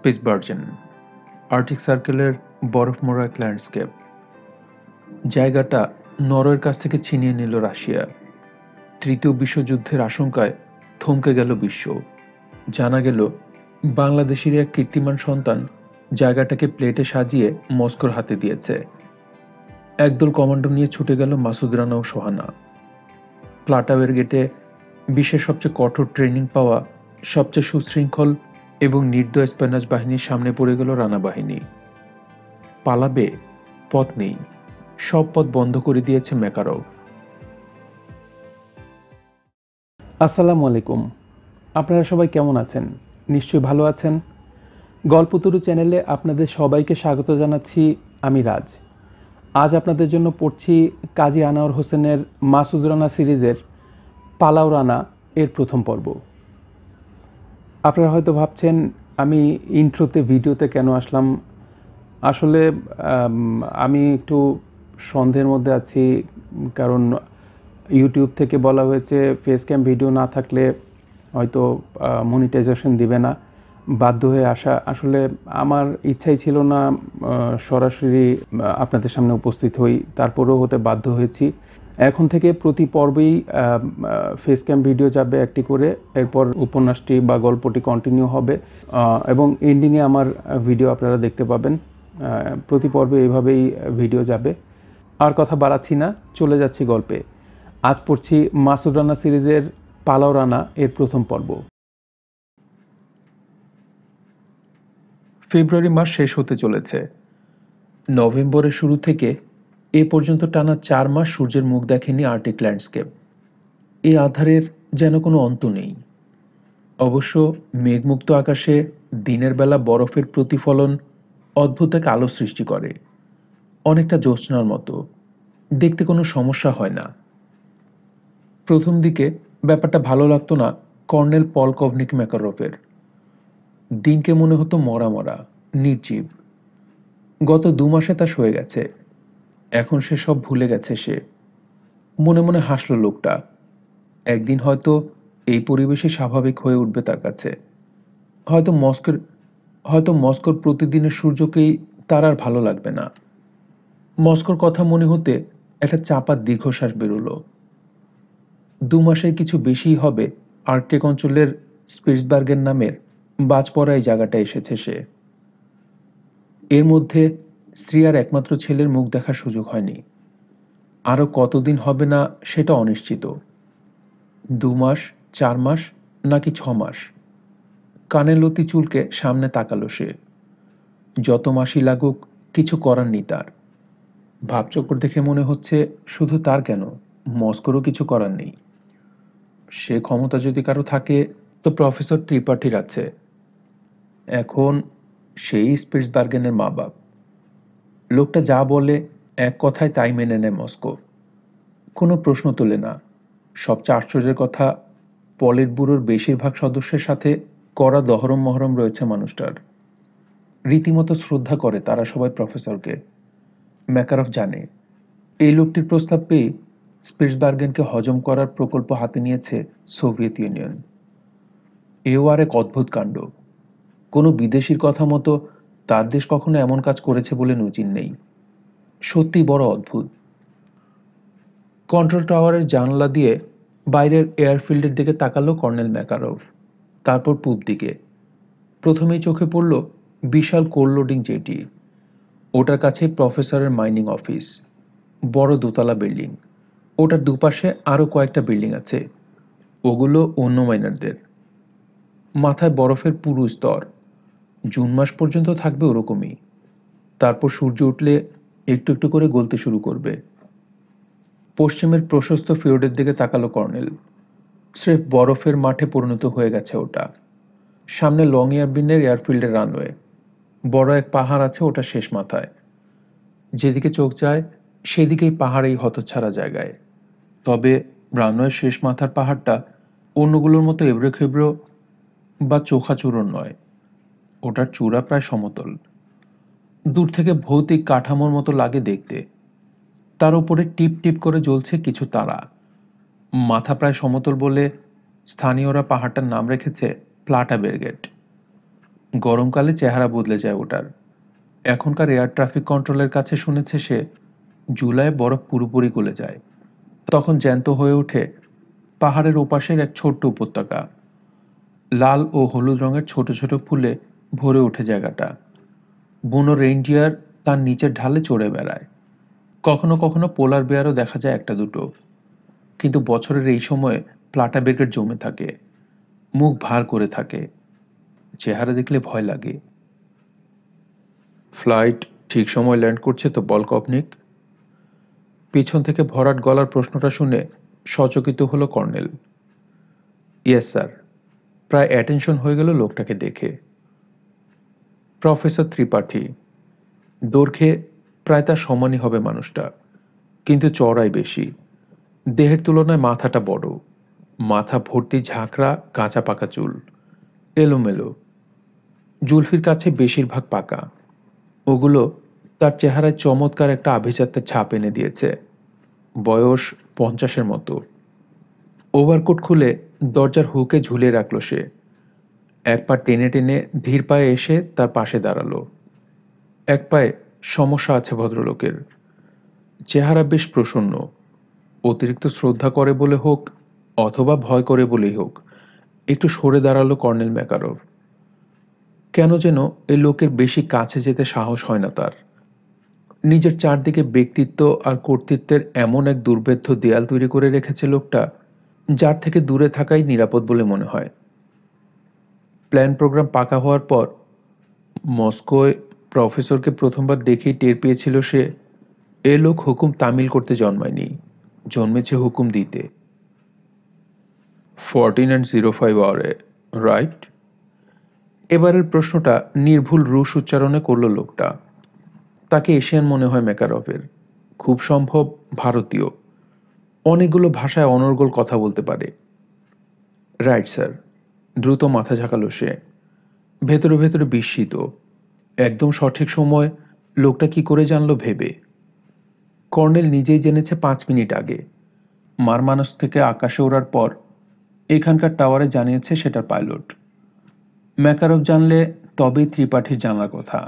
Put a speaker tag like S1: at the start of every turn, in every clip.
S1: স্পিচবার্জেন Arctic সার্কেলের বরফ মরা এক ল্যান্ডস্কেপ জায়গাটা নরওয়ের কাছ থেকে ছিনিয়ে নিল রাশিয়া তৃতীয় বিশ্বযুদ্ধের আশঙ্কায় থমকে গেল বিশ্ব জানা গেল বাংলাদেশের এক কীর্তিমান সন্তান জায়গাটাকে প্লেটে সাজিয়ে মস্কোর হাতে দিয়েছে একদল কমান্ডো নিয়ে ছুটে গেল মাসুদ রানা ও সোহানা প্লাটাওয়ের গেটে বিশ্বের সবচেয়ে কঠোর ট্রেনিং পাওয়া সবচেয়ে সুশৃঙ্খল এবং নির্দয় স্প্যানাজ বাহিনীর সামনে পড়ে গেল রানা বাহিনী পালাবে পথ নেই সব পথ বন্ধ করে দিয়েছে মেকারভ আসসালামু আলাইকুম আপনারা সবাই কেমন আছেন নিশ্চয়ই ভালো আছেন গল্পতরু চ্যানেলে আপনাদের সবাইকে স্বাগত জানাচ্ছি আমি রাজ আজ আপনাদের জন্য পড়ছি কাজী আনোয়ার হোসেনের মাসুদ রানা সিরিজের পালাও রানা এর প্রথম পর্ব আপনারা হয়তো ভাবছেন আমি ইন্ট্রোতে ভিডিওতে কেন আসলাম আসলে আমি একটু সন্ধের মধ্যে আছি কারণ ইউটিউব থেকে বলা হয়েছে ফেস ক্যাম ভিডিও না থাকলে হয়তো মনিটাইজেশন দিবে না বাধ্য হয়ে আসা আসলে আমার ইচ্ছাই ছিল না সরাসরি আপনাদের সামনে উপস্থিত হই তারপরেও হতে বাধ্য হয়েছি এখন থেকে প্রতি পর্বেই ফেস ক্যাম ভিডিও যাবে একটি করে এরপর উপন্যাসটি বা গল্পটি কন্টিনিউ হবে এবং এন্ডিংয়ে আমার ভিডিও আপনারা দেখতে পাবেন প্রতি পর্বে এইভাবেই ভিডিও যাবে আর কথা বাড়াচ্ছি না চলে যাচ্ছি গল্পে আজ পড়ছি মাসুদ রানা সিরিজের পালাও রানা এর প্রথম পর্ব ফেব্রুয়ারি মাস শেষ হতে চলেছে নভেম্বরের শুরু থেকে এ পর্যন্ত টানা চার মাস সূর্যের মুখ দেখেনি আর্টিক ল্যান্ডস্কেপ এই আধারের যেন কোনো অন্ত নেই অবশ্য মেঘমুক্ত আকাশে দিনের বেলা বরফের প্রতিফলন অদ্ভুত এক আলো সৃষ্টি করে অনেকটা জ্যোৎস্নার মতো দেখতে কোনো সমস্যা হয় না প্রথম দিকে ব্যাপারটা ভালো লাগতো না কর্নেল পল কভনিক ম্যাকারফের দিনকে মনে হতো মরা মরা নির্জীব গত দু মাসে তা সয়ে গেছে এখন সে সব ভুলে গেছে সে মনে মনে হাসলো লোকটা একদিন হয়তো এই পরিবেশে স্বাভাবিক হয়ে উঠবে তার কাছে হয়তো মস্কোর হয়তো মস্কোর প্রতিদিনের সূর্যকেই তার আর ভালো লাগবে না মস্কোর কথা মনে হতে একটা চাপা দীর্ঘশ্বাস বেরোলো দু মাসের কিছু বেশি হবে আর্কটিক অঞ্চলের স্পিটসবার্গের নামের বাজ পড়া এই জায়গাটা এসেছে সে এর মধ্যে স্ত্রী আর একমাত্র ছেলের মুখ দেখার সুযোগ হয়নি আরও কতদিন হবে না সেটা অনিশ্চিত দু মাস চার মাস নাকি ছ মাস কানের লতি চুলকে সামনে তাকালো সে যত মাসই লাগুক কিছু করার নেই তার ভাবচক্কর দেখে মনে হচ্ছে শুধু তার কেন মস্কোরও কিছু করার নেই সে ক্ষমতা যদি কারো থাকে তো প্রফেসর ত্রিপাঠীর আছে এখন সেই স্পেস বার্গেনের মা বাপ লোকটা যা বলে এক কথায় তাই মেনে নেয় মস্কো কোনো প্রশ্ন তোলে না সবচেয়ে আশ্চর্যের কথা পলের বুড়োর বেশিরভাগ সদস্যের সাথে করা দহরম মহরম রয়েছে মানুষটার রীতিমতো শ্রদ্ধা করে তারা সবাই প্রফেসরকে ম্যাকারফ জানে এই লোকটির প্রস্তাব পেয়ে স্পেসবার্গেনকে হজম করার প্রকল্প হাতে নিয়েছে সোভিয়েত ইউনিয়ন এও আর এক অদ্ভুত কাণ্ড কোনো বিদেশির কথা মতো তার দেশ কখনো এমন কাজ করেছে বলে নজির নেই সত্যি বড় অদ্ভুত কন্ট্রোল টাওয়ারের জানলা দিয়ে বাইরের এয়ারফিল্ডের দিকে তাকালো কর্নেল ম্যাকারভ তারপর পূব দিকে প্রথমেই চোখে পড়ল বিশাল কোল্লোডিং জেটি ওটার কাছে প্রফেসরের মাইনিং অফিস বড় দোতলা বিল্ডিং ওটার দুপাশে আরও কয়েকটা বিল্ডিং আছে ওগুলো অন্য মাইনারদের মাথায় বরফের পুরু স্তর জুন মাস পর্যন্ত থাকবে ওরকমই তারপর সূর্য উঠলে একটু একটু করে গলতে শুরু করবে পশ্চিমের প্রশস্ত ফিওর্ডের দিকে তাকালো কর্নেল স্রেফ বরফের মাঠে পরিণত হয়ে গেছে ওটা সামনে লং ইয়ারবিনের এয়ারফিল্ডের রানওয়ে বড় এক পাহাড় আছে ওটা শেষ মাথায় যেদিকে চোখ যায় সেদিকেই পাহাড় এই হতছাড়া জায়গায় তবে রানওয়ের শেষ মাথার পাহাড়টা অন্যগুলোর মতো এবড়ো খেবড়ো বা চূড়ন নয় ওটার চূড়া প্রায় সমতল দূর থেকে ভৌতিক কাঠামোর মতো লাগে দেখতে তার উপরে টিপ টিপ করে জ্বলছে কিছু তারা মাথা প্রায় সমতল বলে স্থানীয়রা পাহাড়টার নাম রেখেছে প্লাটা বেরগেট গরমকালে চেহারা বদলে যায় ওটার এখনকার এয়ার ট্রাফিক কন্ট্রোলের কাছে শুনেছে সে জুলাই বরফ পুরোপুরি গলে যায় তখন জ্যান্ত হয়ে ওঠে পাহাড়ের ওপাশের এক ছোট্ট উপত্যকা লাল ও হলুদ রঙের ছোট ছোট ফুলে ভরে ওঠে জায়গাটা বুনো রেইনডিয়ার তার নিচের ঢালে চড়ে বেড়ায় কখনো কখনো পোলার বেয়ারও দেখা যায় একটা দুটো কিন্তু বছরের এই সময়ে প্লাটা বেগের জমে থাকে মুখ ভার করে থাকে চেহারা দেখলে ভয় লাগে ফ্লাইট ঠিক সময় ল্যান্ড করছে তো বল কপনিক পিছন থেকে ভরাট গলার প্রশ্নটা শুনে সচকিত হলো কর্নেল ইয়েস স্যার প্রায় অ্যাটেনশন হয়ে গেল লোকটাকে দেখে প্রফেসর ত্রিপাঠী দৈর্ঘ্যে প্রায় তার সমানই হবে মানুষটা কিন্তু চড়াই বেশি দেহের তুলনায় মাথাটা বড় মাথা ভর্তি ঝাঁকড়া কাঁচা পাকা চুল এলোমেলো জুলফির কাছে বেশিরভাগ পাকা ওগুলো তার চেহারায় চমৎকার একটা আভিজাত্যের ছাপ এনে দিয়েছে বয়স পঞ্চাশের মতো ওভারকোট খুলে দরজার হুকে ঝুলিয়ে রাখল সে এক পা টেনে টেনে ধীর পায়ে এসে তার পাশে দাঁড়ালো এক পায়ে সমস্যা আছে ভদ্রলোকের চেহারা বেশ প্রসন্ন অতিরিক্ত শ্রদ্ধা করে বলে হোক অথবা ভয় করে বলেই হোক একটু সরে দাঁড়ালো কর্নেল ম্যাকারোর কেন যেন এই লোকের বেশি কাছে যেতে সাহস হয় না তার নিজের চারদিকে ব্যক্তিত্ব আর কর্তৃত্বের এমন এক দুর্ভেদ্য দেয়াল তৈরি করে রেখেছে লোকটা যার থেকে দূরে থাকাই নিরাপদ বলে মনে হয় প্ল্যান প্রোগ্রাম পাকা হওয়ার পর মস্কোয় প্রফেসরকে প্রথমবার দেখেই টের পেয়েছিল সে এ লোক হুকুম তামিল করতে জন্মায়নি জন্মেছে হুকুম দিতে ফোরটিন অ্যান্ড জিরো ফাইভ আওয়ারে রাইট এবারের প্রশ্নটা নির্ভুল রুশ উচ্চারণে করল লোকটা তাকে এশিয়ান মনে হয় মেকারফের খুব সম্ভব ভারতীয় অনেকগুলো ভাষায় অনর্গল কথা বলতে পারে রাইট স্যার দ্রুত মাথা ঝাঁকালো সে ভেতরে ভেতরে বিস্মিত একদম সঠিক সময় লোকটা কি করে জানলো ভেবে কর্নেল নিজেই জেনেছে পাঁচ মিনিট আগে মারমানস থেকে আকাশে ওড়ার পর এখানকার টাওয়ারে জানিয়েছে সেটার পাইলট ম্যাকারফ জানলে তবেই ত্রিপাঠীর জানার কথা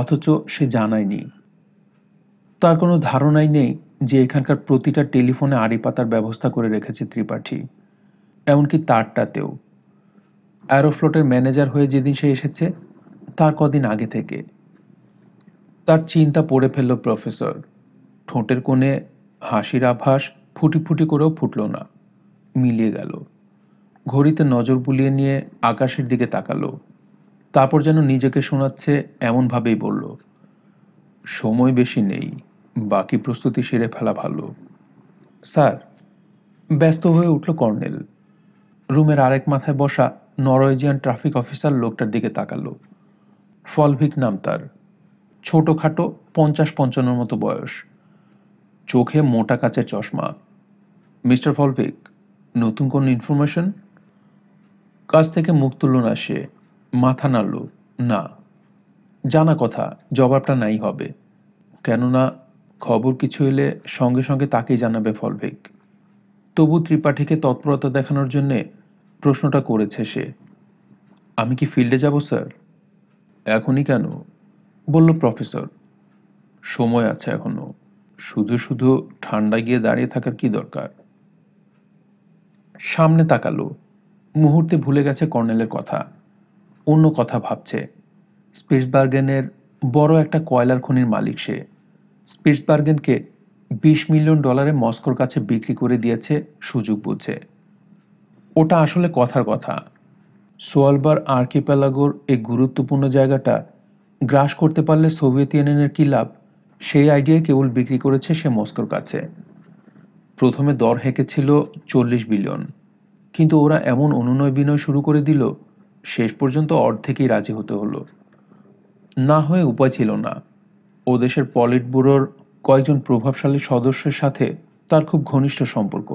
S1: অথচ সে জানায়নি তার কোনো ধারণাই নেই যে এখানকার প্রতিটা টেলিফোনে আড়ি পাতার ব্যবস্থা করে রেখেছে ত্রিপাঠী এমনকি তারটাতেও অ্যারোফ্লোটের ম্যানেজার হয়ে যেদিন সে এসেছে তার কদিন আগে থেকে তার চিন্তা পড়ে ফেলল প্রফেসর ঠোঁটের কোণে হাসির আভাস ফুটি ফুটি করেও ফুটল না মিলিয়ে গেল ঘড়িতে নজর বুলিয়ে নিয়ে আকাশের দিকে তাকালো তারপর যেন নিজেকে শোনাচ্ছে এমনভাবেই বলল সময় বেশি নেই বাকি প্রস্তুতি সেরে ফেলা ভালো স্যার ব্যস্ত হয়ে উঠল কর্নেল রুমের আরেক মাথায় বসা নরওয়েজিয়ান ট্রাফিক অফিসার লোকটার দিকে তাকালো ফলভিক নাম তার ছোটোখাটো পঞ্চাশ পঞ্চান্নর মতো বয়স চোখে মোটা কাচের চশমা মিস্টার ফলভিক নতুন কোন ইনফরমেশন কাজ থেকে মুখ তুলল না সে মাথা নাড়ল না জানা কথা জবাবটা নাই হবে কেননা খবর কিছু এলে সঙ্গে সঙ্গে তাকেই জানাবে ফলভিক তবু ত্রিপাঠীকে তৎপরতা দেখানোর জন্যে প্রশ্নটা করেছে সে আমি কি ফিল্ডে যাব স্যার এখনই কেন বলল প্রফেসর সময় আছে এখনো শুধু শুধু ঠান্ডা গিয়ে দাঁড়িয়ে থাকার কি দরকার সামনে তাকালো মুহূর্তে ভুলে গেছে কর্নেলের কথা অন্য কথা ভাবছে স্পিটসবার্গেনের বড় একটা কয়লার খনির মালিক সে স্পেসবার্গেনকে বিশ মিলিয়ন ডলারে মস্কোর কাছে বিক্রি করে দিয়েছে সুযোগ বুঝে ওটা আসলে কথার কথা সোয়ালবার আর্কিপ্যালাগোর এই গুরুত্বপূর্ণ জায়গাটা গ্রাস করতে পারলে সোভিয়েত ইউনিয়নের কী লাভ সেই আইডিয়া কেবল বিক্রি করেছে সে মস্কোর কাছে প্রথমে দর হেঁকেছিল চল্লিশ বিলিয়ন কিন্তু ওরা এমন অনুনয় বিনয় শুরু করে দিল শেষ পর্যন্ত অর্ধেকই রাজি হতে হলো না হয়ে উপায় ছিল না ও দেশের পলিট ব্যুরোর কয়েকজন প্রভাবশালী সদস্যের সাথে তার খুব ঘনিষ্ঠ সম্পর্ক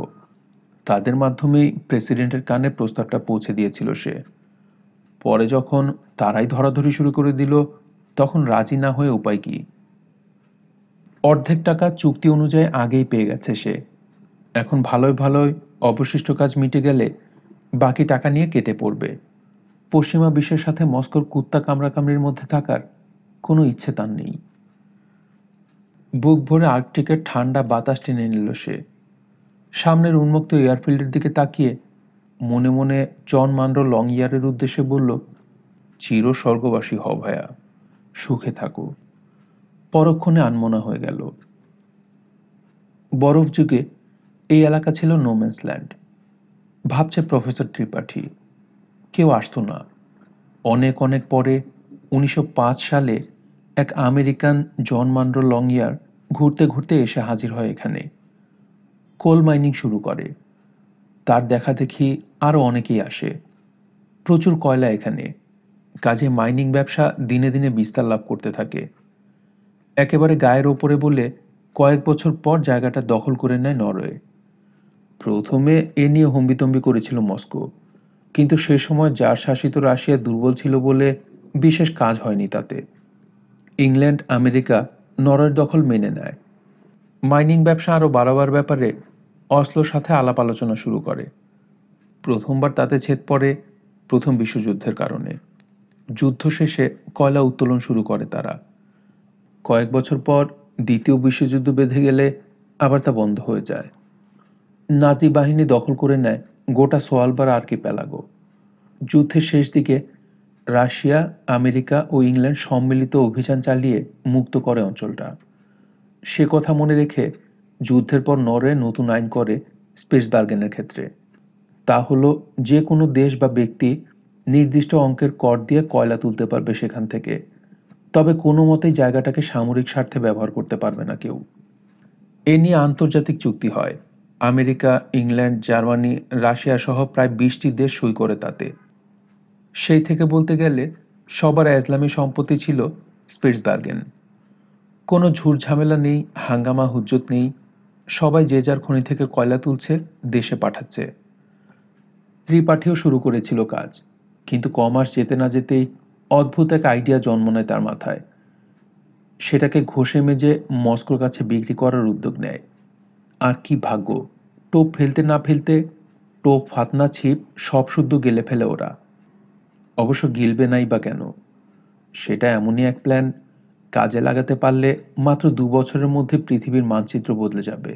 S1: তাদের মাধ্যমেই প্রেসিডেন্টের কানে প্রস্তাবটা পৌঁছে দিয়েছিল সে পরে যখন তারাই ধরাধরি শুরু করে দিল তখন রাজি না হয়ে উপায় কি অর্ধেক টাকা চুক্তি অনুযায়ী আগেই পেয়ে গেছে সে এখন ভালোই ভালোই অবশিষ্ট কাজ মিটে গেলে বাকি টাকা নিয়ে কেটে পড়বে পশ্চিমা বিশ্বের সাথে মস্কোর কুত্তা কামড়াকামড়ির মধ্যে থাকার কোনো ইচ্ছে তার নেই বুক ভরে আর্কটিকের ঠান্ডা বাতাস টেনে নিল সে সামনের উন্মুক্ত এয়ারফিল্ডের দিকে তাকিয়ে মনে মনে জন মান্ড্র লং ইয়ারের উদ্দেশ্যে বলল চির স্বর্গবাসী হ ভায়া সুখে থাকো পরক্ষণে আনমনা হয়ে গেল বরফ যুগে এই এলাকা ছিল ল্যান্ড ভাবছে প্রফেসর ত্রিপাঠী কেউ আসতো না অনেক অনেক পরে উনিশশো সালে এক আমেরিকান জন মান্ড্র লং ইয়ার ঘুরতে ঘুরতে এসে হাজির হয় এখানে কোল মাইনিং শুরু করে তার দেখা দেখি আরও অনেকেই আসে প্রচুর কয়লা এখানে কাজে মাইনিং ব্যবসা দিনে দিনে বিস্তার লাভ করতে থাকে একেবারে গায়ের ওপরে বলে কয়েক বছর পর জায়গাটা দখল করে নেয় নরওয়ে প্রথমে এ নিয়ে হম্বিতম্বি করেছিল মস্কো কিন্তু সে সময় যার শাসিত রাশিয়া দুর্বল ছিল বলে বিশেষ কাজ হয়নি তাতে ইংল্যান্ড আমেরিকা নরওয়ের দখল মেনে নেয় মাইনিং ব্যবসা আরও বাড়াবার ব্যাপারে অসলোর সাথে আলাপ আলোচনা শুরু করে প্রথমবার তাতে ছেদ পড়ে প্রথম বিশ্বযুদ্ধের কারণে যুদ্ধ শেষে কয়লা উত্তোলন শুরু করে তারা কয়েক বছর পর দ্বিতীয় বিশ্বযুদ্ধ বেঁধে গেলে আবার তা বন্ধ হয়ে যায় নাতি বাহিনী দখল করে নেয় গোটা সোয়ালবার আর্কি প্যালাগো যুদ্ধের শেষ দিকে রাশিয়া আমেরিকা ও ইংল্যান্ড সম্মিলিত অভিযান চালিয়ে মুক্ত করে অঞ্চলটা সে কথা মনে রেখে যুদ্ধের পর নরওয়ে নতুন আইন করে স্পেস বার্গেনের ক্ষেত্রে তা হলো যে কোনো দেশ বা ব্যক্তি নির্দিষ্ট অঙ্কের কর দিয়ে কয়লা তুলতে পারবে সেখান থেকে তবে কোনো মতেই জায়গাটাকে সামরিক স্বার্থে ব্যবহার করতে পারবে না কেউ এ নিয়ে আন্তর্জাতিক চুক্তি হয় আমেরিকা ইংল্যান্ড জার্মানি রাশিয়া সহ প্রায় বিশটি দেশ সই করে তাতে সেই থেকে বলতে গেলে সবার ইসলামী সম্পত্তি ছিল বার্গেন কোনো ঝুট ঝামেলা নেই হাঙ্গামা হুজ্জত নেই সবাই যে যার খনি থেকে কয়লা তুলছে দেশে পাঠাচ্ছে ত্রিপাঠিও শুরু করেছিল কাজ কিন্তু কমাস যেতে না যেতেই অদ্ভুত এক আইডিয়া জন্ম নেয় তার মাথায় সেটাকে ঘষে মেজে মস্কোর কাছে বিক্রি করার উদ্যোগ নেয় আর কি ভাগ্য টোপ ফেলতে না ফেলতে টোপ ফাতনা ছিপ সব শুদ্ধ গেলে ফেলে ওরা অবশ্য গিলবে নাই বা কেন সেটা এমনই এক প্ল্যান কাজে লাগাতে পারলে মাত্র দু বছরের মধ্যে পৃথিবীর মানচিত্র বদলে যাবে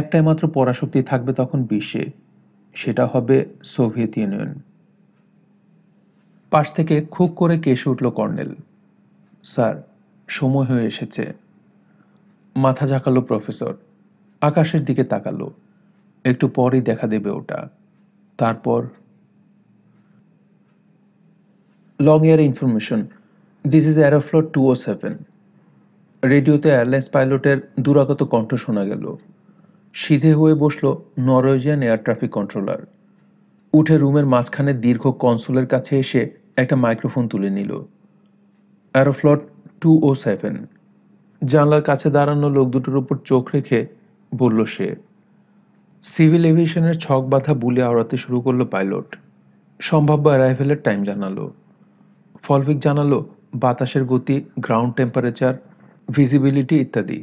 S1: একটাই মাত্র পরাশক্তি থাকবে তখন বিশ্বে সেটা হবে সোভিয়েত ইউনিয়ন পাশ থেকে খুব করে কেশে উঠল কর্নেল স্যার সময় হয়ে এসেছে মাথা ঝাঁকালো প্রফেসর আকাশের দিকে তাকালো একটু পরেই দেখা দেবে ওটা তারপর Longyear information this is Aeroflot two o seven রেডিওতে এয়ারলাইন্স পাইলটের দুরাগত কণ্ঠ শোনা গেল সিধে হয়ে বসল নরওয়েজিয়ান এয়ার ট্রাফিক কন্ট্রোলার উঠে রুমের মাঝখানে দীর্ঘ কনসুলের কাছে এসে একটা মাইক্রোফোন তুলে নিল অ্যারোফ্লট টু ও সেভেন জানলার কাছে দাঁড়ানো লোক দুটোর উপর চোখ রেখে বলল সে সিভিল এভিয়েশনের ছক বাধা বুলে আওড়াতে শুরু করলো পাইলট সম্ভাব্য অ্যারাইভেলের টাইম জানালো ফলভিক জানালো বাতাসের গতি গ্রাউন্ড টেম্পারেচার ভিজিবিলিটি ইত্যাদি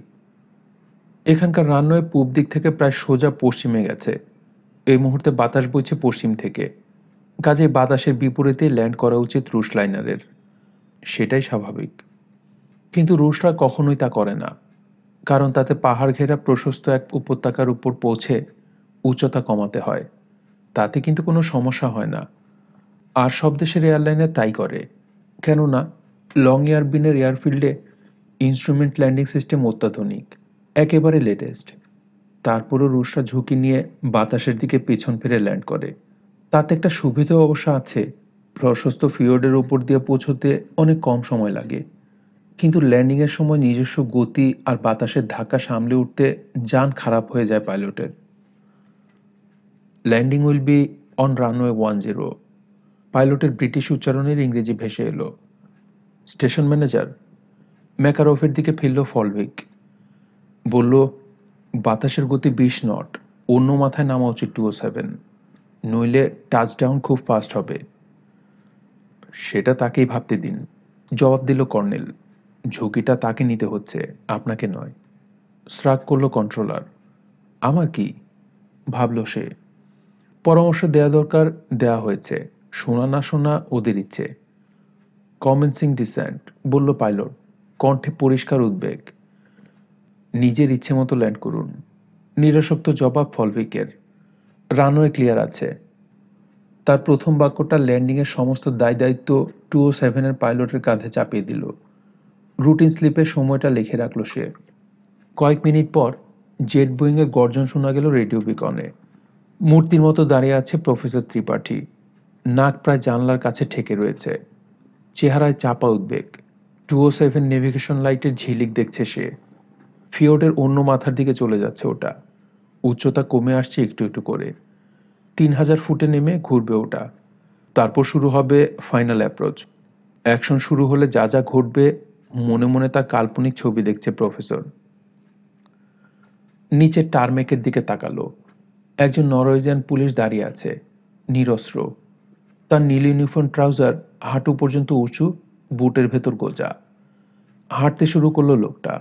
S1: এখানকার রানওয়ে পূব দিক থেকে প্রায় সোজা পশ্চিমে গেছে এই মুহূর্তে বাতাস বইছে পশ্চিম থেকে কাজে বাতাসের বিপরীতে ল্যান্ড করা উচিত রুশ লাইনারের সেটাই স্বাভাবিক কিন্তু রুশরা কখনোই তা করে না কারণ তাতে পাহাড় ঘেরা প্রশস্ত এক উপত্যকার উপর পৌঁছে উচ্চতা কমাতে হয় তাতে কিন্তু কোনো সমস্যা হয় না আর সব দেশের এয়ারলাইনে তাই করে কেননা লং এয়ারবিনের এয়ারফিল্ডে ইনস্ট্রুমেন্ট ল্যান্ডিং সিস্টেম অত্যাধুনিক একেবারে লেটেস্ট তারপরও রুশরা ঝুঁকি নিয়ে বাতাসের দিকে পেছন ফিরে ল্যান্ড করে তাতে একটা সুবিধা অবশ্য আছে প্রশস্ত ফিওর্ডের ওপর দিয়ে পৌঁছতে অনেক কম সময় লাগে কিন্তু ল্যান্ডিংয়ের সময় নিজস্ব গতি আর বাতাসের ধাক্কা সামলে উঠতে যান খারাপ হয়ে যায় পাইলটের landing will be on runway one zero পাইলটের ব্রিটিশ উচ্চারণের ইংরেজি ভেসে এলো স্টেশন ম্যানেজার ম্যাকারফের দিকে ফিরল ফলভিক বলল বাতাসের গতি বিশ নট অন্য মাথায় নামা উচিত টু সেভেন নইলে টাচডাউন খুব ফাস্ট হবে সেটা তাকেই ভাবতে দিন জবাব দিল কর্নেল ঝুঁকিটা তাকে নিতে হচ্ছে আপনাকে নয় শ্রাগ করল কন্ট্রোলার আমার কি ভাবল সে পরামর্শ দেয়া দরকার দেয়া হয়েছে শোনা না শোনা ওদের ইচ্ছে কমেন্সিং ডিসেন্ট বলল পাইলট কণ্ঠে পরিষ্কার উদ্বেগ নিজের ইচ্ছে মতো ল্যান্ড করুন নিরাসক্ত জবাব ফলভিকের রানওয়ে ক্লিয়ার আছে তার প্রথম বাক্যটা ল্যান্ডিংয়ের সমস্ত দায় দায়িত্ব টু ও সেভেনের পাইলটের কাঁধে চাপিয়ে দিল রুটিন স্লিপে সময়টা লিখে রাখলো সে কয়েক মিনিট পর জেট বোয়িংয়ের গর্জন শোনা গেল রেডিও বিকনে মূর্তির মতো দাঁড়িয়ে আছে প্রফেসর ত্রিপাঠী নাক প্রায় জানলার কাছে ঠেকে রয়েছে চেহারায় চাপা উদ্বেগ টু ও সেভেন নেভিগেশন লাইটের ঝিলিক দেখছে সে ফিওটের অন্য মাথার দিকে চলে যাচ্ছে ওটা উচ্চতা কমে আসছে একটু একটু করে তিন হাজার ফুটে নেমে ঘুরবে ওটা তারপর শুরু হবে ফাইনাল অ্যাপ্রোচ অ্যাকশন শুরু হলে যা যা ঘটবে মনে মনে তার কাল্পনিক ছবি দেখছে প্রফেসর নিচে টার্মেকের দিকে তাকালো একজন নরওয়েজিয়ান পুলিশ দাঁড়িয়ে আছে নিরস্ত্র তার নীল ইউনিফর্ম ট্রাউজার হাঁটু পর্যন্ত উঁচু বুটের ভেতর গোজা হাঁটতে শুরু করলো লোকটা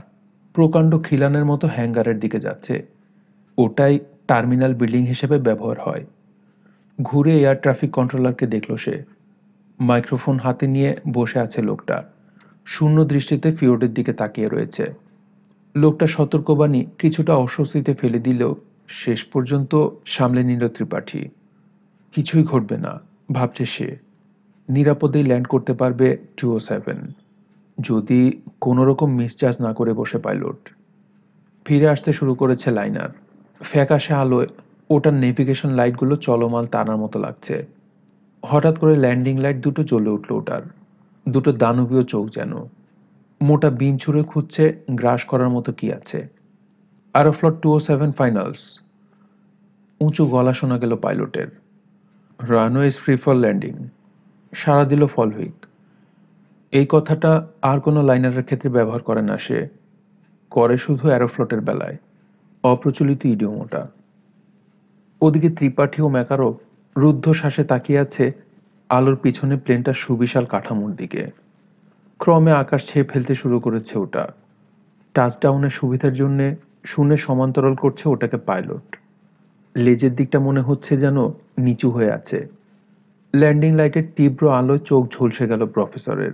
S1: প্রকাণ্ড খিলানের মতো হ্যাঙ্গারের দিকে যাচ্ছে ওটাই টার্মিনাল বিল্ডিং হিসেবে ব্যবহার হয় ঘুরে এয়ার ট্রাফিক কন্ট্রোলারকে দেখল সে মাইক্রোফোন হাতে নিয়ে বসে আছে লোকটা শূন্য দৃষ্টিতে ফিওর্ডের দিকে তাকিয়ে রয়েছে লোকটা সতর্কবাণী কিছুটা অস্বস্তিতে ফেলে দিলেও শেষ পর্যন্ত সামলে নিল ত্রিপাঠী কিছুই ঘটবে না ভাবছে সে নিরাপদেই ল্যান্ড করতে পারবে টু ও সেভেন যদি কোনো রকম মিসচার্জ না করে বসে পাইলট ফিরে আসতে শুরু করেছে লাইনার ফ্যাকাশে আলোয় ওটার নেভিগেশন লাইটগুলো চলমাল তানার মতো লাগছে হঠাৎ করে ল্যান্ডিং লাইট দুটো জ্বলে উঠল ওটার দুটো দানবীয় চোখ যেন মোটা বিন ছুঁড়ে খুঁজছে গ্রাস করার মতো কি আছে আরো ফ্লট টু ও সেভেন ফাইনালস উঁচু গলা শোনা গেল পাইলটের runway is free for landing সারা দিল ফলহুইক এই কথাটা আর কোনো লাইনারের ক্ষেত্রে ব্যবহার করে না সে করে শুধু অ্যারোফ্লোটের বেলায় অপ্রচলিত ইডিওমোটা ওদিকে ত্রিপাঠী ও ম্যাকারো রুদ্ধশ্বাসে তাকিয়ে আছে আলোর পিছনে প্লেনটা সুবিশাল কাঠামোর দিকে ক্রমে আকাশ ছেয়ে ফেলতে শুরু করেছে ওটা টাচডাউনের সুবিধার জন্যে শুনে সমান্তরাল করছে ওটাকে পাইলট লেজের দিকটা মনে হচ্ছে যেন নিচু হয়ে আছে ল্যান্ডিং লাইটের তীব্র আলোয় চোখ ঝলসে গেল প্রফেসরের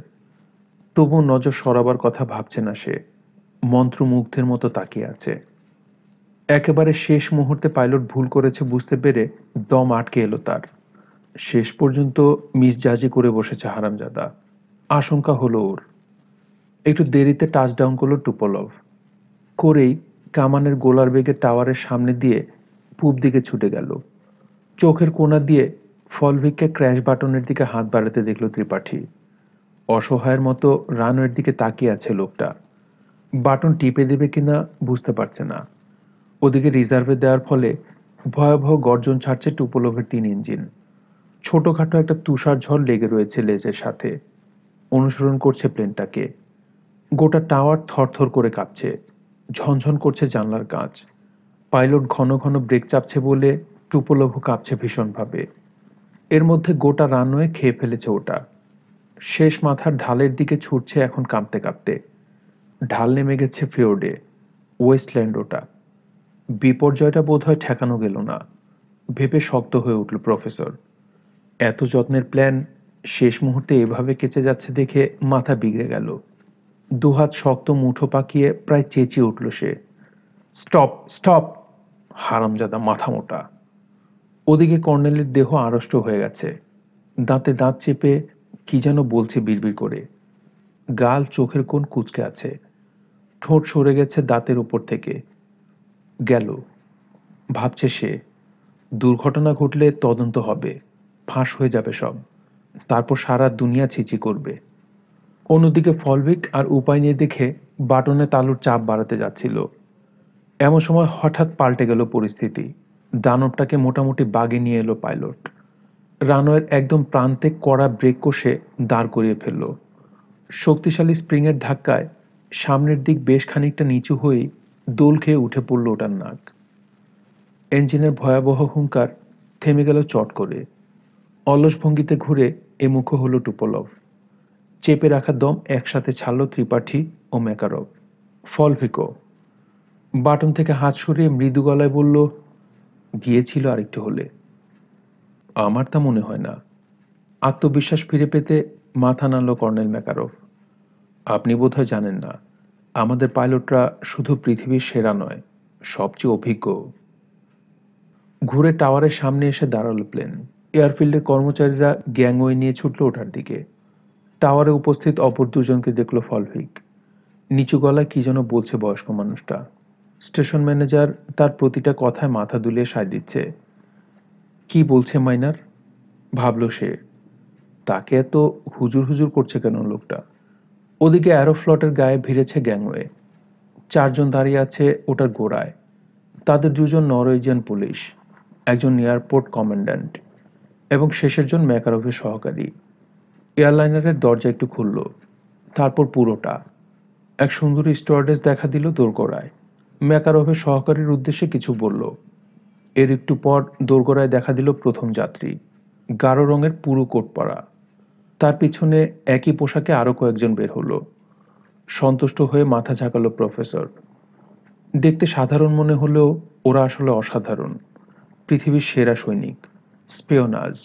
S1: তবু নজর সরাবার কথা ভাবছে না সে মন্ত্রমুগ্ধের মতো তাকিয়ে আছে একেবারে শেষ মুহূর্তে পাইলট ভুল করেছে বুঝতে পেরে দম আটকে এলো তার শেষ পর্যন্ত মিসজাজি করে বসেছে হারামজাদা আশঙ্কা হলো ওর একটু দেরিতে টাচডাউন করলো টুপলভ করেই কামানের গোলার বেগে টাওয়ারের সামনে দিয়ে পূব দিকে ছুটে গেল চোখের কোণা দিয়ে ফলভিককে ক্র্যাশ বাটনের দিকে হাত বাড়াতে দেখল ত্রিপাঠী অসহায়ের মতো রানওয়ের দিকে তাকিয়ে আছে লোকটা বাটন টিপে দেবে কিনা বুঝতে পারছে না ওদিকে রিজার্ভে দেওয়ার ফলে ভয়াবহ গর্জন ছাড়ছে টুপোলোভের তিন ইঞ্জিন ছোটোখাটো একটা তুষার ঝড় লেগে রয়েছে লেজের সাথে অনুসরণ করছে প্লেনটাকে গোটা টাওয়ার থরথর করে কাঁপছে ঝনঝন করছে জানলার কাঁচ পাইলট ঘন ঘন ব্রেক চাপছে বলে টুপলভ কাঁপছে ভীষণভাবে এর মধ্যে গোটা রানওয়ে খেয়ে ফেলেছে ওটা শেষ মাথার ঢালের দিকে ছুটছে এখন কাঁপতে কাঁপতে ঢাল নেমে গেছে ফিওর্ডে ওয়েস্টল্যান্ড ওটা বিপর্যয়টা বোধ হয় ঠেকানো গেল না ভেবে শক্ত হয়ে উঠল প্রফেসর এত যত্নের প্ল্যান শেষ মুহূর্তে এভাবে কেচে যাচ্ছে দেখে মাথা বিগড়ে গেল দুহাত শক্ত মুঠো পাকিয়ে প্রায় চেঁচিয়ে উঠল সে স্টপ স্টপ হারামজাদা মাথা মোটা ওদিকে কর্নেলের দেহ আড়ষ্ট হয়ে গেছে দাঁতে দাঁত চেপে কি যেন বলছে বিড়বিড় করে গাল চোখের কোন কুচকে আছে ঠোঁট সরে গেছে দাঁতের উপর থেকে গেল ভাবছে সে দুর্ঘটনা ঘটলে তদন্ত হবে ফাঁস হয়ে যাবে সব তারপর সারা দুনিয়া ছিচি করবে অন্যদিকে ফলভিক আর উপায় নিয়ে দেখে বাটনে তালুর চাপ বাড়াতে যাচ্ছিল এমন সময় হঠাৎ পাল্টে গেল পরিস্থিতি দানবটাকে মোটামুটি বাগে নিয়ে এলো পাইলট রানওয়ের একদম প্রান্তে কড়া ব্রেক কষে দাঁড় করিয়ে ফেলল শক্তিশালী স্প্রিংয়ের ধাক্কায় সামনের দিক বেশ খানিকটা নিচু হয়ে দোল খেয়ে উঠে পড়ল ওটার নাক ইঞ্জিনের ভয়াবহ হুঙ্কার থেমে গেল চট করে অলস ভঙ্গিতে ঘুরে এ মুখ হল টুপলভ চেপে রাখা দম একসাথে ছাড়ল ত্রিপাঠী ও মেকারব ফল ভিকো বাটন থেকে হাত সরিয়ে মৃদু গলায় বলল গিয়েছিল আরেকটু হলে আমার তা মনে হয় না আত্মবিশ্বাস ফিরে পেতে মাথা নাড়ল কর্নেল ম্যাকারফ আপনি বোধহয় জানেন না আমাদের পাইলটরা শুধু পৃথিবীর সেরা নয় সবচেয়ে অভিজ্ঞ ঘুরে টাওয়ারের সামনে এসে দাঁড়াল প্লেন এয়ারফিল্ডের কর্মচারীরা গ্যাংওয়ে নিয়ে ছুটল ওঠার দিকে টাওয়ারে উপস্থিত অপর দুজনকে দেখল ফলভিক নিচু গলায় কী যেন বলছে বয়স্ক মানুষটা স্টেশন ম্যানেজার তার প্রতিটা কথায় মাথা দুলিয়ে সায় দিচ্ছে কি বলছে মাইনার ভাবল সে তাকে এত হুজুর হুজুর করছে কেন লোকটা ওদিকে অ্যারোফ্লটের গায়ে ভিড়েছে গ্যাংওয়ে চারজন দাঁড়িয়ে আছে ওটার গোড়ায় তাদের দুজন নরওয়েজিয়ান পুলিশ একজন এয়ারপোর্ট কমান্ড্যান্ট এবং শেষের জন ম্যাকারভের সহকারী এয়ারলাইনারের দরজা একটু খুলল তারপর পুরোটা এক সুন্দরী স্টুয়ার্ডেস দেখা দিল দোরগোড়ায় ম্যাকারভের সহকারীর উদ্দেশ্যে কিছু বলল এর একটু পর দোরগোড়ায় দেখা দিল প্রথম যাত্রী গাঢ় রঙের পুরু কোট পরা তার পিছনে একই পোশাকে আরও কয়েকজন বের হলো সন্তুষ্ট হয়ে মাথা ঝাঁকালো প্রফেসর দেখতে সাধারণ মনে হলেও ওরা আসলে অসাধারণ পৃথিবীর সেরা সৈনিক স্পেয়নাজ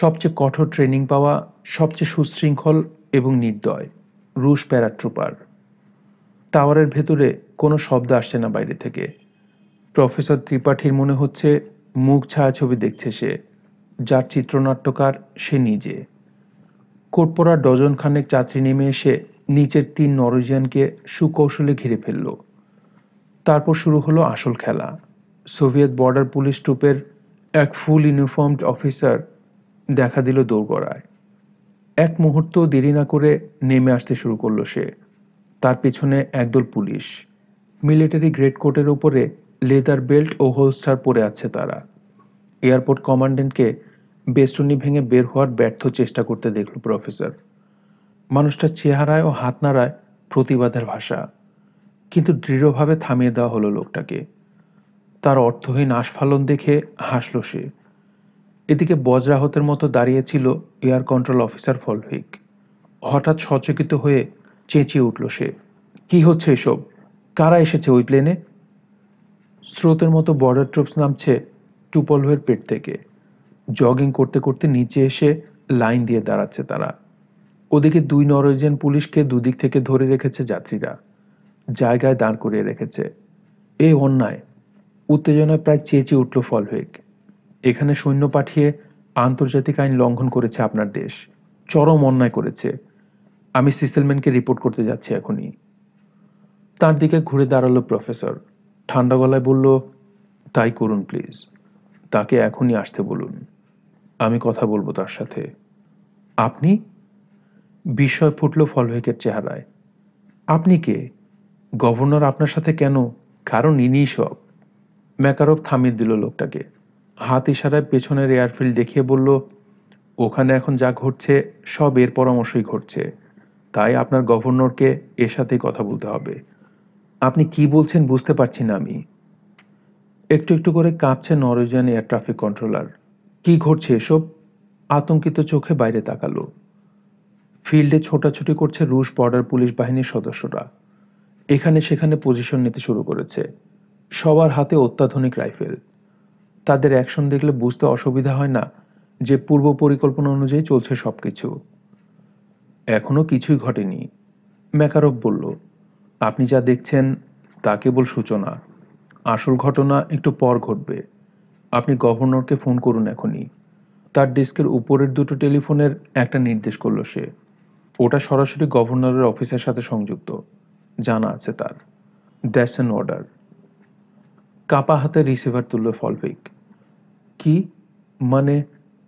S1: সবচেয়ে কঠোর ট্রেনিং পাওয়া সবচেয়ে সুশৃঙ্খল এবং নির্দয় রুশ প্যারাট্রুপার টাওয়ারের ভেতরে কোনো শব্দ আসছে না বাইরে থেকে প্রফেসর ত্রিপাঠীর মনে হচ্ছে মুখ ছায়া ছবি দেখছে সে যার চিত্রনাট্যকার সে নিজে কোটপোড়া ডজন খানেক যাত্রী নেমে এসে নিচের তিন নরজিয়ানকে সুকৌশলে ঘিরে ফেলল তারপর শুরু হলো আসল খেলা সোভিয়েত বর্ডার পুলিশ ট্রুপের এক ফুল ইউনিফর্মড অফিসার দেখা দিল দৌড়গড়ায় এক মুহূর্ত দেরি না করে নেমে আসতে শুরু করলো সে তার পিছনে একদল পুলিশ মিলিটারি গ্রেড কোটের উপরে লেদার বেল্ট ও হোলস্টার পরে আছে তারা এয়ারপোর্ট কমান্ডেন্টকে বেষ্টনী ভেঙে বের হওয়ার ব্যর্থ চেষ্টা করতে দেখল প্রফেসর মানুষটার চেহারায় ও হাত নাড়ায় প্রতিবাদের ভাষা কিন্তু দৃঢ়ভাবে থামিয়ে দেওয়া হলো লোকটাকে তার অর্থহীন আস্ফালন দেখে হাসল সে এদিকে বজ্রাহতের মতো দাঁড়িয়েছিল এয়ার কন্ট্রোল অফিসার ফলভিক হঠাৎ সচকিত হয়ে চেঁচিয়ে উঠল সে কি হচ্ছে এসব কারা এসেছে ওই প্লেনে স্রোতের মতো বর্ডার ট্রুপস নামছে টুপলভের পেট থেকে জগিং করতে করতে নিচে এসে লাইন দিয়ে দাঁড়াচ্ছে তারা ওদিকে দুই নরওয়েজিয়ান পুলিশকে দুদিক থেকে ধরে রেখেছে যাত্রীরা জায়গায় দাঁড় করিয়ে রেখেছে এ অন্যায় উত্তেজনায় প্রায় চেঁচে উঠল ফলভেক এখানে সৈন্য পাঠিয়ে আন্তর্জাতিক আইন লঙ্ঘন করেছে আপনার দেশ চরম অন্যায় করেছে আমি সিসেলম্যানকে রিপোর্ট করতে যাচ্ছি এখনই তার দিকে ঘুরে দাঁড়ালো প্রফেসর ঠান্ডা গলায় বলল তাই করুন প্লিজ তাকে এখনই আসতে বলুন আমি কথা বলবো তার সাথে আপনি বিস্ময় ফুটল ফলভেকের চেহারায় আপনি কে গভর্নর আপনার সাথে কেন কারণ ইনি সব ম্যাকারক থামিয়ে দিল লোকটাকে হাত ইশারায় পেছনের এয়ারফিল্ড দেখিয়ে বলল ওখানে এখন যা ঘটছে সব এর পরামর্শই ঘটছে তাই আপনার গভর্নরকে এর সাথেই কথা বলতে হবে আপনি কি বলছেন বুঝতে পারছি না আমি একটু একটু করে কাঁপছে নরওয়েজিয়ান এয়ার ট্রাফিক কন্ট্রোলার কি ঘটছে এসব আতঙ্কিত চোখে বাইরে তাকালো ফিল্ডে ছোটাছুটি করছে রুশ বর্ডার পুলিশ বাহিনীর সদস্যরা এখানে সেখানে পজিশন নিতে শুরু করেছে সবার হাতে অত্যাধুনিক রাইফেল তাদের অ্যাকশন দেখলে বুঝতে অসুবিধা হয় না যে পূর্ব পরিকল্পনা অনুযায়ী চলছে সব কিছু এখনও কিছুই ঘটেনি ম্যাকারভ বলল আপনি যা দেখছেন তা কেবল সূচনা আসল ঘটনা একটু পর ঘটবে আপনি গভর্নরকে ফোন করুন এখনই তার ডেস্কের উপরের দুটো টেলিফোনের একটা নির্দেশ করলো সে ওটা সরাসরি গভর্নরের অফিসের সাথে সংযুক্ত জানা আছে তার দ্যাস অ্যান অর্ডার কাপা হাতে রিসিভার তুলল ফলভিক কি মানে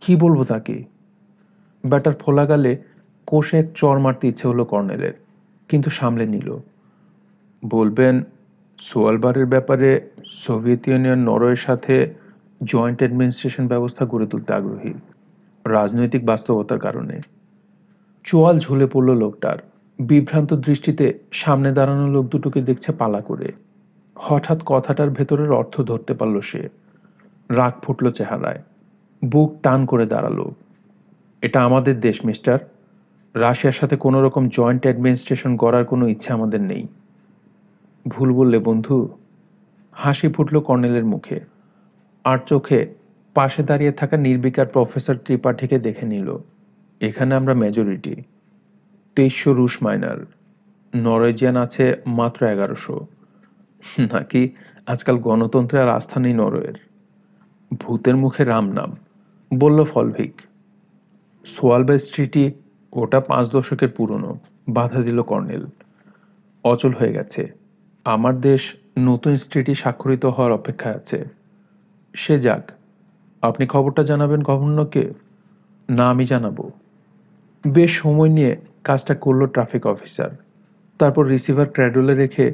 S1: কি বলবো তাকে ব্যাটার ফোলা গালে কোষে চর মারতে ইচ্ছে হলো কর্নেলের কিন্তু সামলে নিল বলবেন সোয়ালবারের ব্যাপারে সোভিয়েত ইউনিয়ন নরওয়ের সাথে জয়েন্ট অ্যাডমিনিস্ট্রেশন ব্যবস্থা গড়ে তুলতে আগ্রহী রাজনৈতিক বাস্তবতার কারণে চোয়াল ঝুলে পড়ল লোকটার বিভ্রান্ত দৃষ্টিতে সামনে দাঁড়ানো লোক দুটোকে দেখছে পালা করে হঠাৎ কথাটার ভেতরের অর্থ ধরতে পারল সে রাগ ফুটল চেহারায় বুক টান করে দাঁড়ালো এটা আমাদের দেশ মিস্টার রাশিয়ার সাথে কোনো রকম জয়েন্ট অ্যাডমিনিস্ট্রেশন করার কোনো ইচ্ছে আমাদের নেই ভুল বললে বন্ধু হাসি ফুটল কর্নেলের মুখে আর চোখে পাশে দাঁড়িয়ে থাকা নির্বিকার প্রফেসর ত্রিপাঠীকে দেখে নিল এখানে আমরা মেজরিটি তেইশশো রুশ মাইনার নরওয়েজিয়ান আছে মাত্র এগারোশো নাকি আজকাল গণতন্ত্রে আর আস্থা নেই নরওয়ের ভূতের মুখে রাম নাম বলল ফলভিক বাই স্ট্রিটি ওটা পাঁচ দশকের পুরনো বাধা দিল কর্নেল অচল হয়ে গেছে আমার দেশ নতুন স্ট্রিটি স্বাক্ষরিত হওয়ার অপেক্ষায় আছে সে যাক আপনি খবরটা জানাবেন গভর্নরকে না আমি জানাবো বেশ সময় নিয়ে কাজটা করলো ট্রাফিক অফিসার তারপর রিসিভার ক্র্যাডলে রেখে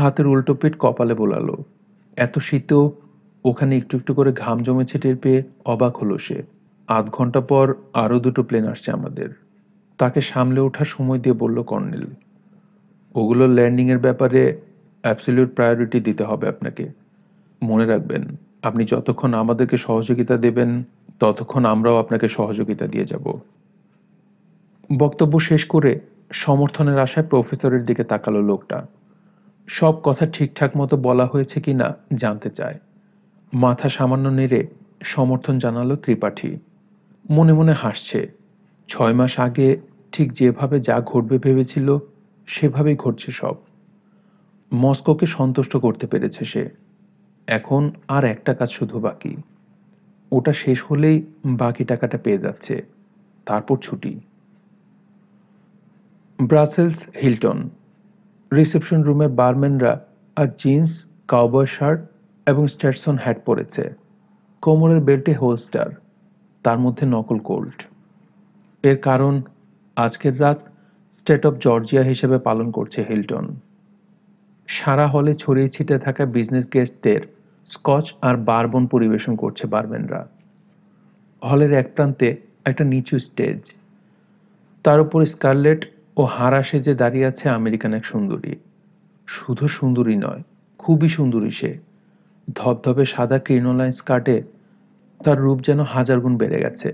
S1: হাতের উল্টো পেট কপালে বোলালো এত শীতও ওখানে একটু একটু করে ঘাম জমেছে টের পেয়ে অবাক হলো সে আধ ঘন্টা পর আরও দুটো প্লেন আসছে আমাদের তাকে সামলে ওঠার সময় দিয়ে বলল কর্নেল ওগুলো ল্যান্ডিংয়ের ব্যাপারে অ্যাবসলিউট প্রায়োরিটি দিতে হবে আপনাকে মনে রাখবেন আপনি যতক্ষণ আমাদেরকে সহযোগিতা দেবেন ততক্ষণ আমরাও আপনাকে সহযোগিতা দিয়ে যাব বক্তব্য শেষ করে সমর্থনের আশায় প্রফেসরের দিকে তাকালো লোকটা সব কথা ঠিকঠাক মতো বলা হয়েছে কি না জানতে চায় মাথা সামান্য নেড়ে সমর্থন জানালো ত্রিপাঠী মনে মনে হাসছে ছয় মাস আগে ঠিক যেভাবে যা ঘটবে ভেবেছিল সেভাবেই ঘটছে সব মস্কোকে সন্তুষ্ট করতে পেরেছে সে এখন আর একটা কাজ শুধু বাকি ওটা শেষ হলেই বাকি টাকাটা পেয়ে যাচ্ছে তারপর ছুটি ব্রাসেলস হিলটন রিসেপশন রুমের বারম্যানরা আর জিন্স কাউবয় শার্ট এবং স্ট্যাটসন হ্যাট পরেছে কোমরের বেল্টে হোলস্টার তার মধ্যে নকল কোল্ড এর কারণ আজকের রাত স্টেট অফ জর্জিয়া হিসেবে পালন করছে হিলটন সারা হলে ছড়িয়ে ছিটে থাকা বিজনেস গেস্টদের স্কচ আর বারবন পরিবেশন করছে বারবেনরা হলের এক প্রান্তে একটা নিচু স্টেজ তার উপর স্কারলেট ও হারা সেজে দাঁড়িয়ে আছে আমেরিকান এক সুন্দরী শুধু সুন্দরী নয় খুবই সুন্দরী সে ধবধবে সাদা কির্ণলাইন স্কার্টে তার রূপ যেন হাজার গুণ বেড়ে গেছে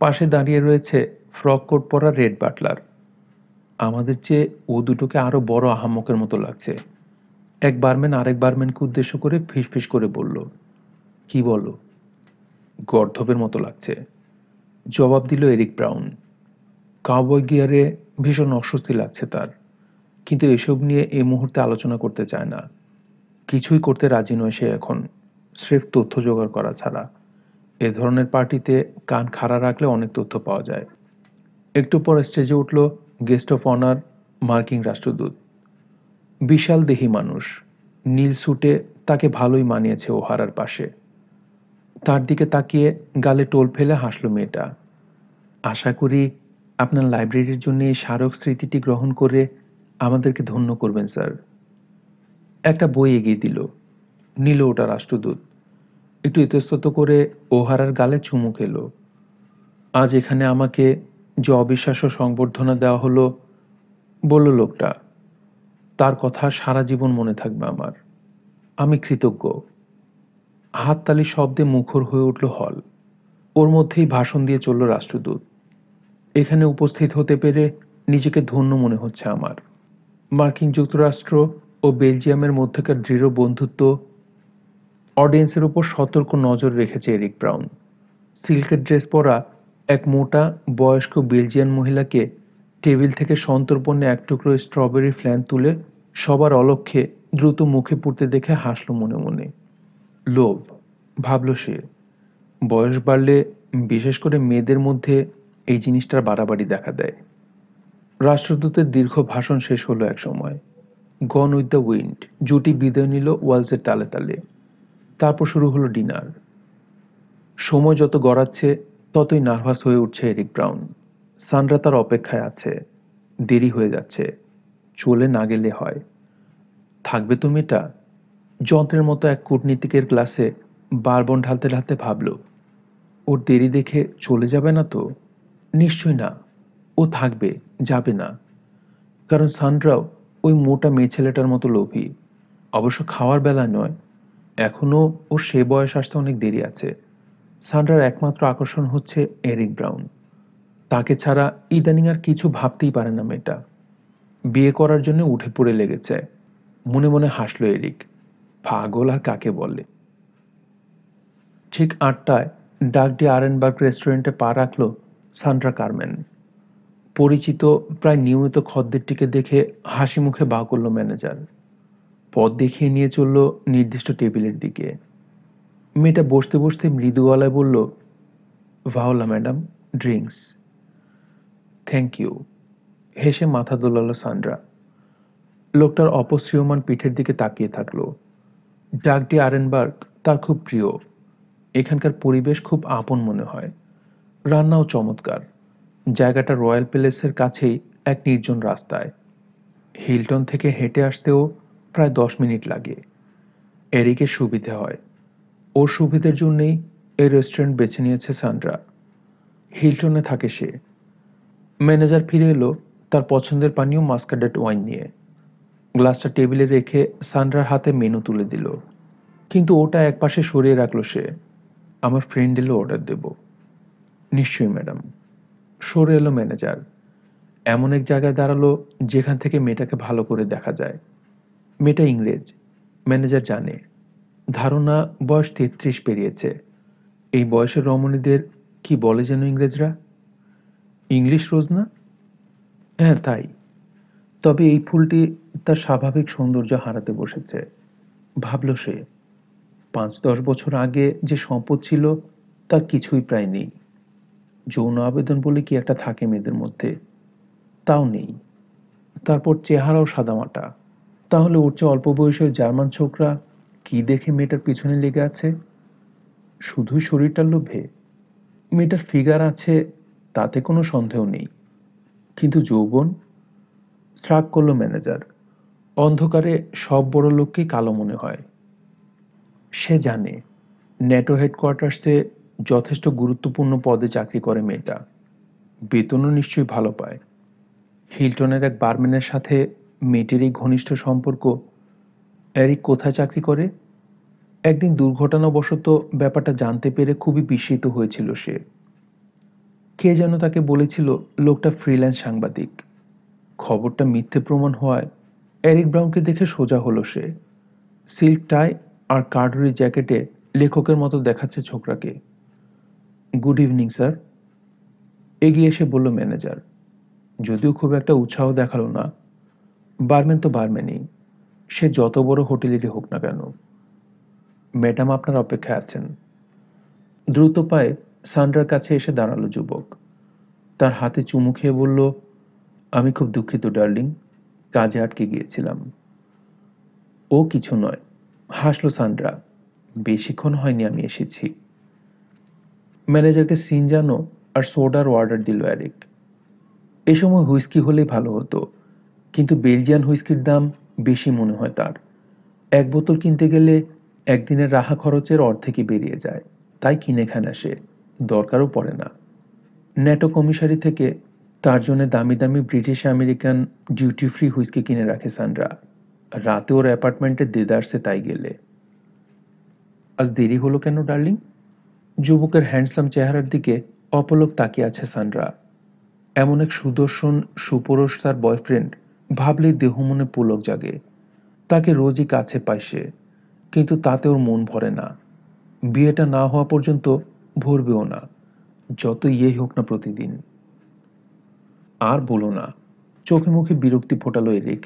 S1: পাশে দাঁড়িয়ে রয়েছে ফ্রক কোট পরা রেড বাটলার আমাদের চেয়ে ও দুটোকে আরো বড় আহাম্মকের মতো লাগছে এক বারম্যান আরেক বারম্যানকে উদ্দেশ্য করে ফিসফিস করে বলল কি বলো গর্ধবের মতো লাগছে জবাব দিল এরিক ব্রাউন কাউবয় গিয়ারে ভীষণ অস্বস্তি লাগছে তার কিন্তু এসব নিয়ে এ মুহূর্তে আলোচনা করতে চায় না কিছুই করতে রাজি নয় সে এখন স্রেফ তথ্য জোগাড় করা ছাড়া এ ধরনের পার্টিতে কান খাড়া রাখলে অনেক তথ্য পাওয়া যায় একটু পর স্টেজে উঠল গেস্ট অফ অনার মার্কিন রাষ্ট্রদূত বিশাল দেহি মানুষ নীল সুটে তাকে ভালোই মানিয়েছে ওহারার পাশে তার দিকে তাকিয়ে গালে টোল ফেলে হাসলো মেয়েটা আশা করি আপনার লাইব্রেরির জন্য এই স্মারক স্মৃতিটি গ্রহণ করে আমাদেরকে ধন্য করবেন স্যার একটা বই এগিয়ে দিল নিল ওটা রাষ্ট্রদূত একটু ইতস্তত করে ওহারার গালে চুমু খেলো আজ এখানে আমাকে যে অবিশ্বাস্য সংবর্ধনা দেওয়া হলো বলল লোকটা তার কথা সারা জীবন মনে থাকবে আমার আমি কৃতজ্ঞ হাততালি শব্দে মুখর হয়ে উঠল হল ওর মধ্যেই ভাষণ দিয়ে চলল রাষ্ট্রদূত এখানে উপস্থিত হতে পেরে নিজেকে ধন্য মনে হচ্ছে আমার মার্কিন যুক্তরাষ্ট্র ও বেলজিয়ামের মধ্যেকার দৃঢ় বন্ধুত্ব অডিয়েন্সের উপর সতর্ক নজর রেখেছে এরিক ব্রাউন সিল্কের ড্রেস পরা এক মোটা, বয়স্ক বেলজিয়ান মহিলাকে টেবিল থেকে সন্তর্পণে এক টুকরো স্ট্রবেরি ফ্ল্যান তুলে সবার অলক্ষ্যে দ্রুত মুখে পুড়তে দেখে হাসল মনে মনে লোভ ভাবল সে বয়স বাড়লে বিশেষ করে মেয়েদের মধ্যে এই জিনিসটার বাড়াবাড়ি দেখা দেয় রাষ্ট্রদূতের দীর্ঘ ভাষণ শেষ হলো এক সময় গন উইথ দ্য উইন্ড জুটি বিদায় নিল ওয়ালসের তালে তালে তারপর শুরু হলো ডিনার সময় যত গড়াচ্ছে ততই নার্ভাস হয়ে উঠছে এরিক ব্রাউন সানরা তার অপেক্ষায় আছে দেরি হয়ে যাচ্ছে চলে না গেলে হয় থাকবে তো মেয়েটা যন্ত্রের মতো এক কূটনীতিকের ক্লাসে বারবন ঢালতে ঢালতে ভাবল ওর দেরি দেখে চলে যাবে না তো নিশ্চয় না ও থাকবে যাবে না কারণ সানরাও ওই মোটা মেয়ে ছেলেটার মতো লোভী অবশ্য খাওয়ার বেলা নয় এখনও ওর সে বয়স আসতে অনেক দেরি আছে সানরার একমাত্র আকর্ষণ হচ্ছে এরিক ব্রাউন তাকে ছাড়া ইদানিং আর কিছু ভাবতেই পারে না মেয়েটা বিয়ে করার জন্য উঠে পড়ে লেগেছে মনে মনে হাসলো এরিক পাগল আর কাকে বলে ঠিক আটটায় ডাকডি আরেনবার্গ রেস্টুরেন্টে পা রাখল সান্ড্রা কার্মেন পরিচিত প্রায় নিয়মিত খদ্দেরটিকে দেখে হাসি মুখে বা করল ম্যানেজার পথ দেখিয়ে নিয়ে চলল নির্দিষ্ট টেবিলের দিকে মেয়েটা বসতে বসতে মৃদু গলায় বলল ভাওলা ম্যাডাম ড্রিঙ্কস থ্যাংক ইউ হেসে মাথা দোলাল সান্ড্রা লোকটার অপশ্রিয়মান পিঠের দিকে তাকিয়ে থাকলো ডাকটি আরেনবার্গ তার খুব প্রিয় এখানকার পরিবেশ খুব আপন মনে হয় রান্নাও চমৎকার জায়গাটা রয়্যাল প্যালেসের কাছেই এক নির্জন রাস্তায় হিলটন থেকে হেঁটে আসতেও প্রায় দশ মিনিট লাগে এরিকে সুবিধে হয় ওর সুবিধের জন্যেই এই রেস্টুরেন্ট বেছে নিয়েছে সান্ড্রা হিলটনে থাকে সে ম্যানেজার ফিরে এলো তার পছন্দের পানীয় মাস্কাডেট ওয়াইন নিয়ে গ্লাসটা টেবিলে রেখে সান্ড্রার হাতে মেনু তুলে দিল কিন্তু ওটা এক পাশে সরিয়ে রাখলো সে আমার ফ্রেন্ড এলো অর্ডার দেব নিশ্চয়ই ম্যাডাম সরে এলো ম্যানেজার এমন এক জায়গায় দাঁড়ালো যেখান থেকে মেয়েটাকে ভালো করে দেখা যায় মেয়েটা ইংরেজ ম্যানেজার জানে ধারণা বয়স তেত্রিশ পেরিয়েছে এই বয়সের রমণীদের কি বলে যেন ইংরেজরা ইংলিশ রোজ না হ্যাঁ তাই তবে এই ফুলটি তার স্বাভাবিক সৌন্দর্য হারাতে বসেছে ভাবল সে পাঁচ দশ বছর আগে যে সম্পদ ছিল তার কিছুই প্রায় নেই যৌন আবেদন বলে কি একটা থাকে মেয়েদের মধ্যে তাও নেই তারপর চেহারাও সাদামাটা তাহলে ওর চেয়ে অল্প বয়সের জার্মান ছোকরা কি দেখে মেয়েটার পিছনে লেগে আছে শুধু শরীরটার লোভে মেয়েটার ফিগার আছে তাতে কোনো সন্দেহ নেই কিন্তু যৌবন শ্রাগ করল ম্যানেজার অন্ধকারে সব বড় লোককেই কালো মনে হয় সে জানে ন্যাটো হেডকোয়ার্টার্সে যথেষ্ট গুরুত্বপূর্ণ পদে চাকরি করে মেয়েটা বেতনও নিশ্চয়ই ভালো পায় হিলটনের এক বারম্যানের সাথে মেয়েটির এই ঘনিষ্ঠ সম্পর্ক অ্যারিক কোথায় চাকরি করে একদিন দুর্ঘটনাবশত ব্যাপারটা জানতে পেরে খুবই বিস্মিত হয়েছিল সে কে যেন তাকে বলেছিল লোকটা ফ্রিল্যান্স সাংবাদিক খবরটা মিথ্যে প্রমাণ হওয়ায় অ্যারিক ব্রাউনকে দেখে সোজা হলো সে সিল্ক টাই আর কার্ডরি জ্যাকেটে লেখকের মতো দেখাচ্ছে ছোকরাকে গুড ইভিনিং স্যার এগিয়ে এসে বলল ম্যানেজার যদিও খুব একটা উৎসাহ দেখালো না বারম্যান তো বারম্যানই সে যত বড় হোটেলেরই হোক না কেন ম্যাডাম আপনার অপেক্ষায় আছেন দ্রুত পায়ে সান্ডার কাছে এসে দাঁড়ালো যুবক তার হাতে চুমু খেয়ে বলল আমি খুব দুঃখিত ডার্লিং কাজে আটকে গিয়েছিলাম ও কিছু নয় হাসলো সান্ড্রা বেশিক্ষণ হয়নি আমি এসেছি ম্যানেজারকে সিনজানো আর সোডার অর্ডার দিল অ্যারিক এ সময় হুইস্কি হলে ভালো হতো কিন্তু বেলজিয়ান হুইস্কির দাম বেশি মনে হয় তার এক বোতল কিনতে গেলে একদিনের রাহা খরচের অর্ধেকই বেরিয়ে যায় তাই কিনে খানা সে দরকারও পড়ে না ন্যাটো কমিশারি থেকে তার জন্য দামি দামি British American duty free whisky কিনে রাখে সানরা রাতে ওর অ্যাপার্টমেন্টে দেদারসে তাই গেলে আজ দেরি হলো কেন ডার্লিং যুবকের হ্যান্ডসাম চেহারার দিকে অপলক তাকিয়ে আছে সানরা এমন এক সুদর্শন সুপুরুষ তার বয়ফ্রেন্ড ভাবলে দেহ মনে পুলক জাগে তাকে রোজই কাছে পায় সে কিন্তু তাতে ওর মন ভরে না বিয়েটা না হওয়া পর্যন্ত ভরবেও না যত ইয়েই হোক না প্রতিদিন আর বলো না চোখে মুখে বিরক্তি ফোটালো এরিক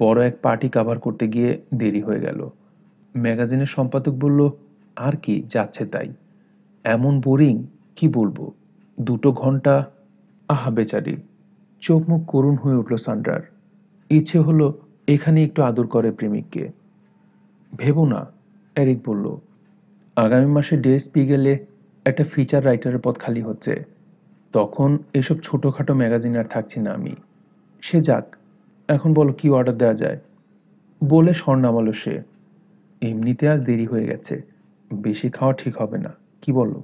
S1: বড় এক পার্টি কাভার করতে গিয়ে দেরি হয়ে গেল ম্যাগাজিনের সম্পাদক বলল আর কি যাচ্ছে তাই এমন বোরিং কি বলবো দুটো ঘন্টা আহা বেচারি চোখ মুখ করুণ হয়ে উঠল সান্ড্রার ইচ্ছে হলো এখানে একটু আদর করে প্রেমিককে ভেবো না এরিক বলল আগামী মাসে ডিএসপি গেলে একটা ফিচার রাইটারের পথ খালি হচ্ছে তখন এসব ছোটোখাটো ম্যাগাজিন আর থাকছি না আমি সে যাক এখন বলো কি অর্ডার দেওয়া যায় বলে স্বর সে এমনিতে আজ দেরি হয়ে গেছে বেশি খাওয়া ঠিক হবে না কি বলো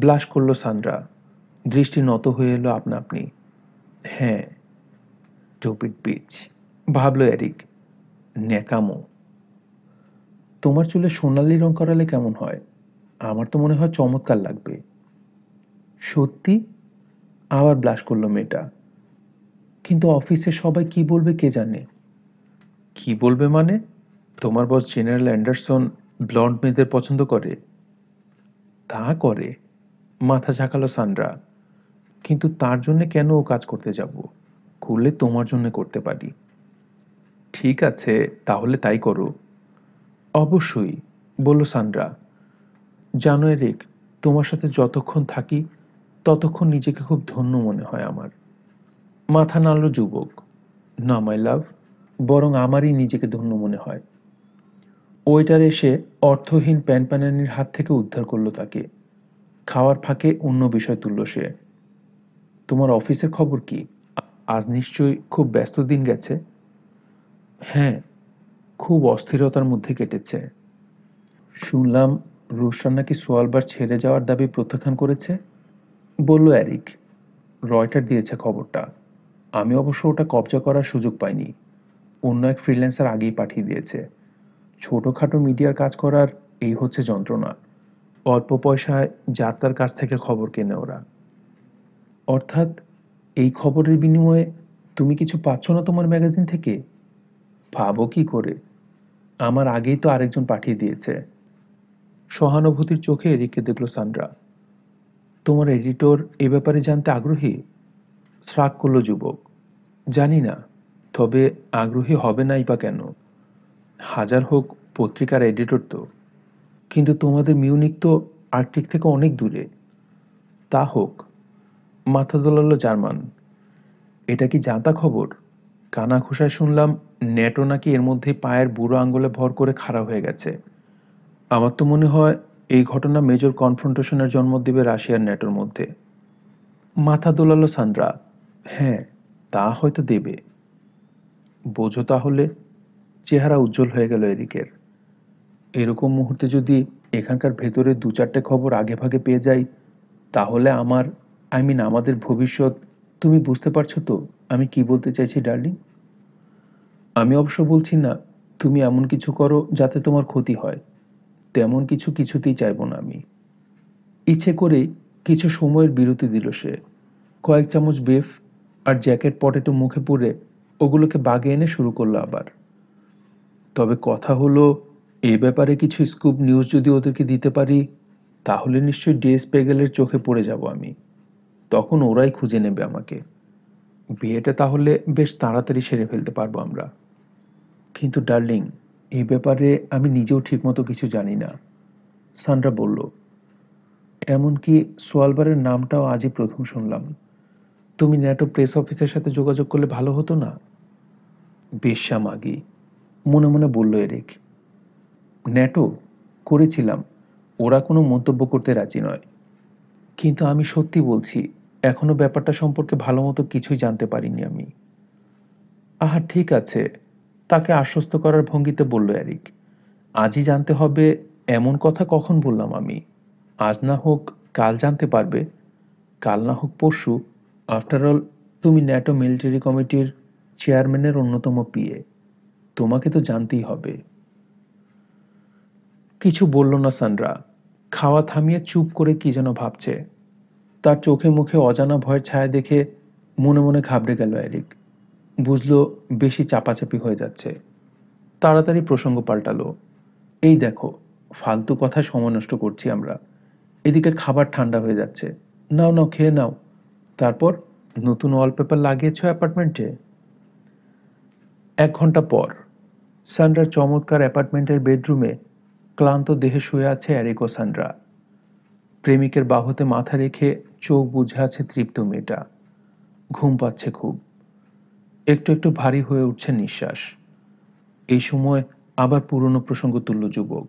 S1: ব্লাশ করলো সান্ড্রা দৃষ্টি নত হয়ে এলো আপনা আপনি হ্যাঁ টুপিড বিচ ভাবলো এরিক ন্যাকামো তোমার চুলে সোনালি রং করালে কেমন হয় আমার তো মনে হয় চমৎকার লাগবে সত্যি আবার ব্লাশ করলো মেয়েটা কিন্তু অফিসে সবাই কি বলবে কে জানে কি বলবে মানে তোমার বস জেনারেল অ্যান্ডারসন ব্লন্ড মেয়েদের পছন্দ করে তা করে মাথা ঝাঁকালো সান্ড্রা কিন্তু তার জন্য কেন ও কাজ করতে যাব করলে তোমার জন্য করতে পারি ঠিক আছে তাহলে তাই করো অবশ্যই বলল সান্ড্রা জানো এরিক তোমার সাথে যতক্ষণ থাকি ততক্ষণ নিজেকে খুব ধন্য মনে হয় আমার মাথা নাড়ল যুবক না মাই লাভ বরং আমারই নিজেকে ধন্য মনে হয় ওয়েটার এসে অর্থহীন প্যানপ্যানানির হাত থেকে উদ্ধার করলো তাকে খাওয়ার ফাঁকে অন্য বিষয় তুলল সে তোমার অফিসের খবর কি আজ নিশ্চয়ই খুব ব্যস্ত দিন গেছে হ্যাঁ খুব অস্থিরতার মধ্যে কেটেছে শুনলাম রোশান নাকি সোয়ালবার ছেড়ে যাওয়ার দাবি প্রত্যাখ্যান করেছে বলল অ্যারিক রয়টার দিয়েছে খবরটা আমি অবশ্য ওটা কবজা করার সুযোগ পাইনি অন্য এক ফ্রিল্যান্সার আগেই পাঠিয়ে দিয়েছে ছোটোখাটো মিডিয়ার কাজ করার এই হচ্ছে যন্ত্রণা অল্প পয়সায় যাত্রার কাছ থেকে খবর কেনে ওরা অর্থাৎ এই খবরের বিনিময়ে তুমি কিছু পাচ্ছ না তোমার ম্যাগাজিন থেকে ভাবো কি করে আমার আগেই তো আরেকজন পাঠিয়ে দিয়েছে সহানুভূতির চোখে এদিকে দেখল সান্ড্রা তোমার এডিটর এ ব্যাপারে জানতে আগ্রহী শ্রাক করল যুবক জানি না তবে আগ্রহী হবে নাই বা কেন হাজার হোক পত্রিকার এডিটর তো কিন্তু তোমাদের মিউনিক তো আর্কটিক থেকে অনেক দূরে তা হোক মাথা দোলালো জার্মান এটা কি জাতা খবর কানা খোসায় শুনলাম নেটো নাকি এর মধ্যে পায়ের বুড়ো আঙ্গুলে ভর করে খাড়া হয়ে গেছে আমার তো মনে হয় এই ঘটনা মেজর কনফ্রন্টেশনের জন্ম দেবে রাশিয়ার নেটোর মধ্যে মাথা দোলালো সান্দ্রা হ্যাঁ তা হয়তো দেবে বোঝো তাহলে চেহারা উজ্জ্বল হয়ে গেল এদিকের এরকম মুহূর্তে যদি এখানকার ভেতরে দু চারটে খবর আগে ভাগে পেয়ে যাই তাহলে আমার আই মিন আমাদের ভবিষ্যৎ তুমি বুঝতে পারছো তো আমি কি বলতে চাইছি ডার্লিং আমি অবশ্য বলছি না তুমি এমন কিছু করো যাতে তোমার ক্ষতি হয় তেমন কিছু কিছুতেই চাইব না আমি ইচ্ছে করে কিছু সময়ের বিরতি দিল সে কয়েক চামচ বেফ আর জ্যাকেট পটেটো মুখে পুড়ে ওগুলোকে বাগে এনে শুরু করলো আবার তবে কথা হলো এ ব্যাপারে কিছু স্কুপ নিউজ যদি ওদেরকে দিতে পারি তাহলে নিশ্চয়ই ডেস পেগেলের চোখে পড়ে যাব আমি তখন ওরাই খুঁজে নেবে আমাকে বিয়েটা তাহলে বেশ তাড়াতাড়ি সেরে ফেলতে পারবো আমরা কিন্তু ডার্লিং এই ব্যাপারে আমি নিজেও ঠিকমতো কিছু জানি না সান্ড্রা বলল এমনকি সোয়ালবারের নামটাও আজই প্রথম শুনলাম তুমি ন্যাটো প্রেস অফিসের সাথে যোগাযোগ করলে ভালো হতো না বেশ্যা মাগি মনে মনে বলল এরিক ন্যাটো করেছিলাম ওরা কোনো মন্তব্য করতে রাজি নয় কিন্তু আমি সত্যি বলছি এখনো ব্যাপারটা সম্পর্কে ভালো মতো কিছুই জানতে পারিনি আমি আহা ঠিক আছে তাকে আশ্বস্ত করার ভঙ্গিতে বলল অ্যারিক আজই জানতে হবে এমন কথা কখন বললাম আমি আজ না হোক কাল জানতে পারবে কাল না হোক পরশু আফটারঅল তুমি ন্যাটো মিলিটারি কমিটির চেয়ারম্যানের অন্যতম পিয়ে তোমাকে তো জানতেই হবে কিছু বলল না সানরা খাওয়া থামিয়ে চুপ করে কি যেন ভাবছে তার চোখে মুখে অজানা ভয়ের ছায়া দেখে মনে মনে ঘাবড়ে গেল এরিক বুঝল বেশি চাপাচাপি হয়ে যাচ্ছে তাড়াতাড়ি প্রসঙ্গ পাল্টালো এই দেখো ফালতু কথা সময় নষ্ট করছি আমরা এদিকে খাবার ঠান্ডা হয়ে যাচ্ছে নাও নাও খেয়ে নাও তারপর নতুন ওয়ালপেপার লাগিয়েছ অ্যাপার্টমেন্টে এক ঘন্টা পর সান্ড্রার চমৎকার অ্যাপার্টমেন্টের বেডরুমে ক্লান্ত দেহে শুয়ে আছে ও সান্ড্রা প্রেমিকের বাহুতে মাথা রেখে চোখ বুঝে আছে তৃপ্ত মেয়েটা ঘুম পাচ্ছে খুব একটু একটু ভারী হয়ে উঠছে নিঃশ্বাস এই সময় আবার পুরনো প্রসঙ্গ তুলল যুবক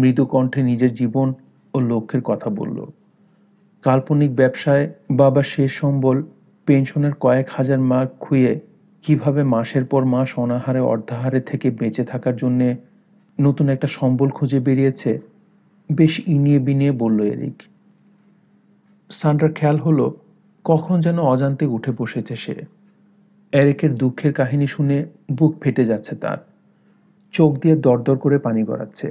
S1: মৃদু কণ্ঠে নিজের জীবন ও লক্ষ্যের কথা বলল কাল্পনিক ব্যবসায় বাবা শেষ সম্বল পেনশনের কয়েক হাজার মার্ক খুঁয়ে কিভাবে মাসের পর মাস অনাহারে অর্ধাহারে থেকে বেঁচে থাকার জন্যে নতুন একটা সম্বল খুঁজে বেরিয়েছে বেশ ইনিয়ে বিনিয়ে বলল এরিক সান্ডার খেয়াল হলো কখন যেন অজান্তে উঠে বসেছে সে এরেকের দুঃখের কাহিনী শুনে বুক ফেটে যাচ্ছে তার চোখ দিয়ে দরদর করে পানি গড়াচ্ছে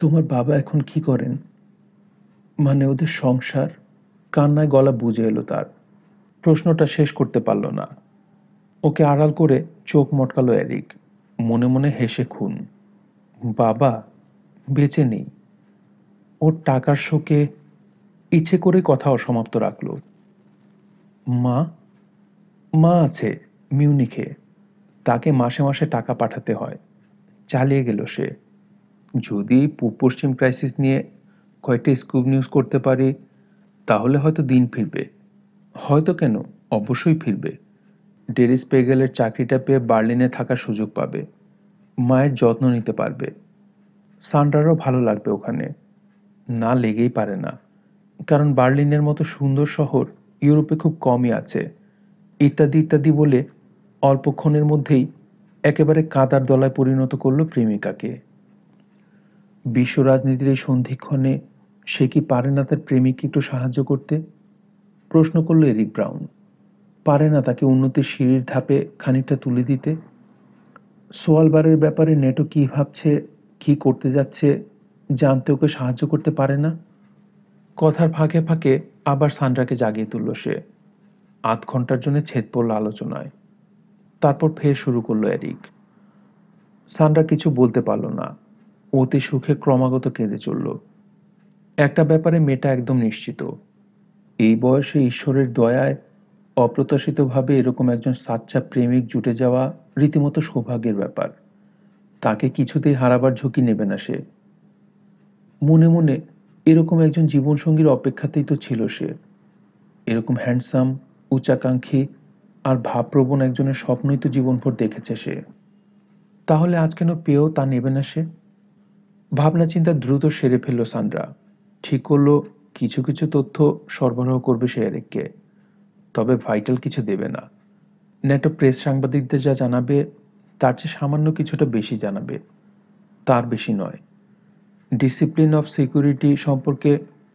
S1: তোমার বাবা এখন কি করেন মানে ওদের সংসার কান্নায় গলা বুঝে এলো তার প্রশ্নটা শেষ করতে পারল না ওকে আড়াল করে চোখ মটকালো এরিক মনে মনে হেসে খুন বাবা বেঁচে নেই ওর টাকার শোকে ইচ্ছে করে কথা অসমাপ্ত রাখল মা মা আছে মিউনিখে তাকে মাসে মাসে টাকা পাঠাতে হয় চালিয়ে গেল সে যদি পশ্চিম ক্রাইসিস নিয়ে কয়েকটি স্কুপ নিউজ করতে পারি তাহলে হয়তো দিন ফিরবে হয়তো কেন অবশ্যই ফিরবে ডেরিস গেলে চাকরিটা পেয়ে বার্লিনে থাকার সুযোগ পাবে মায়ের যত্ন নিতে পারবে সান্ডারও ভালো লাগবে ওখানে না লেগেই পারে না কারণ বার্লিনের মতো সুন্দর শহর ইউরোপে খুব কমই আছে ইত্যাদি ইত্যাদি বলে অল্পক্ষণের মধ্যেই একেবারে কাদার দলায় পরিণত করল প্রেমিকাকে বিশ্ব রাজনীতির এই সন্ধিক্ষণে সে কি পারে না তার প্রেমিককে একটু সাহায্য করতে প্রশ্ন করল এরিক ব্রাউন পারে না তাকে উন্নতির সিঁড়ির ধাপে খানিকটা তুলে দিতে সোয়ালবারের ব্যাপারে নেটো কী ভাবছে কী করতে যাচ্ছে জানতে ওকে সাহায্য করতে পারে না কথার ফাঁকে ফাঁকে আবার সান্ড্রাকে জাগিয়ে তুলল সে আধ ঘন্টার জন্য ছেদ পড়ল আলোচনায় তারপর ফের শুরু করলো এরিক সান্ড্রা কিছু বলতে পারল না অতি সুখে ক্রমাগত কেঁদে চলল একটা ব্যাপারে মেয়েটা একদম নিশ্চিত এই বয়সে ঈশ্বরের দয়ায় অপ্রত্যাশিতভাবে এরকম একজন সাচ্চা প্রেমিক জুটে যাওয়া রীতিমতো সৌভাগ্যের ব্যাপার তাকে কিছুতেই হারাবার ঝুঁকি নেবে না সে মনে মনে এরকম একজন জীবনসঙ্গীর অপেক্ষাতেই তো ছিল সে এরকম হ্যান্ডসাম উচ্চাকাঙ্ক্ষী আর ভাবপ্রবণ একজনের স্বপ্নই তো জীবনভর দেখেছে সে তাহলে আজ কেন পেয়েও তা নেবে না সে ভাবনা চিন্তা দ্রুত সেরে ফেলল সান্দ্রা ঠিক করলো কিছু কিছু তথ্য সরবরাহ করবে সে এরেককে তবে ভাইটাল কিছু দেবে না ন্যাটো প্রেস সাংবাদিকদের যা জানাবে তার চেয়ে সামান্য কিছুটা বেশি জানাবে তার বেশি নয় ডিসিপ্লিন অফ সিকিউরিটি সম্পর্কে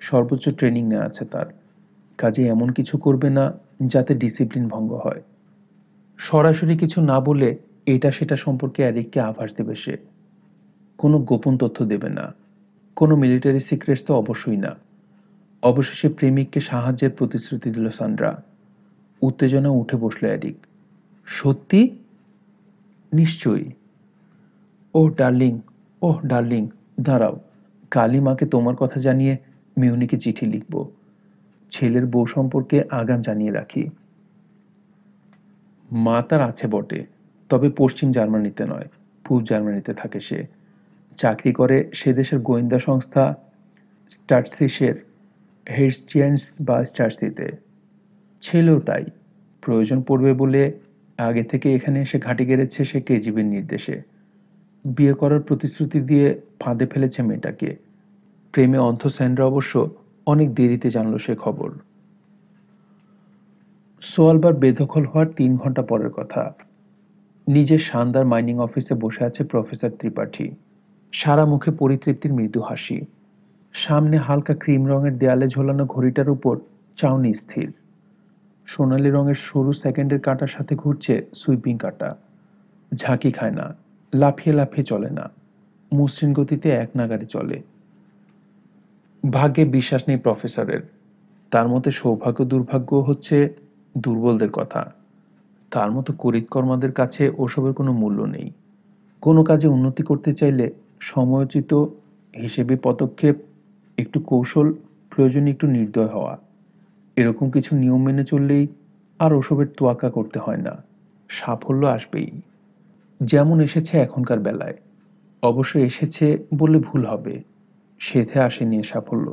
S1: সর্বোচ্চ ট্রেনিং নেওয়া আছে তার কাজে এমন কিছু করবে না যাতে ডিসিপ্লিন ভঙ্গ হয় সরাসরি কিছু না বলে এটা সেটা সম্পর্কে অ্যারিককে আভাস দেবে সে কোনো গোপন তথ্য দেবে না কোনো মিলিটারি সিক্রেটস তো অবশ্যই না অবশেষে প্রেমিককে সাহায্যের প্রতিশ্রুতি দিল সান্ড্রা উত্তেজনা উঠে বসল অ্যারিক সত্যি নিশ্চয়ই ও ডার্লিং ওহ ডার্লিং দাঁড়াও কালী মাকে তোমার কথা জানিয়ে মিউনিকে চিঠি লিখব ছেলের বউ সম্পর্কে আগাম জানিয়ে রাখি মা তার আছে বটে তবে পশ্চিম জার্মানিতে নয় পূর্ব জার্মানিতে থাকে সে চাকরি করে সে দেশের গোয়েন্দা সংস্থা স্টার্সিসের হেডস্টিয়ান্স বা স্টার্সিতে ছেলেও তাই প্রয়োজন পড়বে বলে আগে থেকে এখানে এসে ঘাঁটি গেড়েছে সে কেজিবির নির্দেশে বিয়ে করার প্রতিশ্রুতি দিয়ে ফাঁদে ফেলেছে মেয়েটাকে প্রেমে অন্ধ স্যান্ডরা অবশ্য অনেক দেরিতে জানলো সে খবর সোয়ালবার বেদখল হওয়ার তিন ঘন্টা পরের কথা নিজের শানদার মাইনিং অফিসে বসে আছে প্রফেসর ত্রিপাঠী সারা মুখে পরিতৃপ্তির মৃদু হাসি সামনে হালকা ক্রিম রঙের দেয়ালে ঝোলানো ঘড়িটার উপর চাউনি স্থির সোনালি রঙের সরু সেকেন্ডের কাটার সাথে ঘুরছে সুইপিং কাটা ঝাঁকি খায় না লাফিয়ে লাফিয়ে চলে না মসৃণ গতিতে এক নাগারে চলে ভাগ্যে বিশ্বাস নেই প্রফেসরের তার মতে সৌভাগ্য দুর্ভাগ্য হচ্ছে দুর্বলদের কথা তার মতো করিতকর্মাদের কাছে ওসবের কোনো মূল্য নেই কোনো কাজে উন্নতি করতে চাইলে সময়োচিত হিসেবে পদক্ষেপ একটু কৌশল প্রয়োজনে একটু নির্দয় হওয়া এরকম কিছু নিয়ম মেনে চললেই আর ওসবের তোয়াক্কা করতে হয় না সাফল্য আসবেই যেমন এসেছে এখনকার বেলায় অবশ্য এসেছে বললে ভুল হবে সেধে আসেনি সাফল্য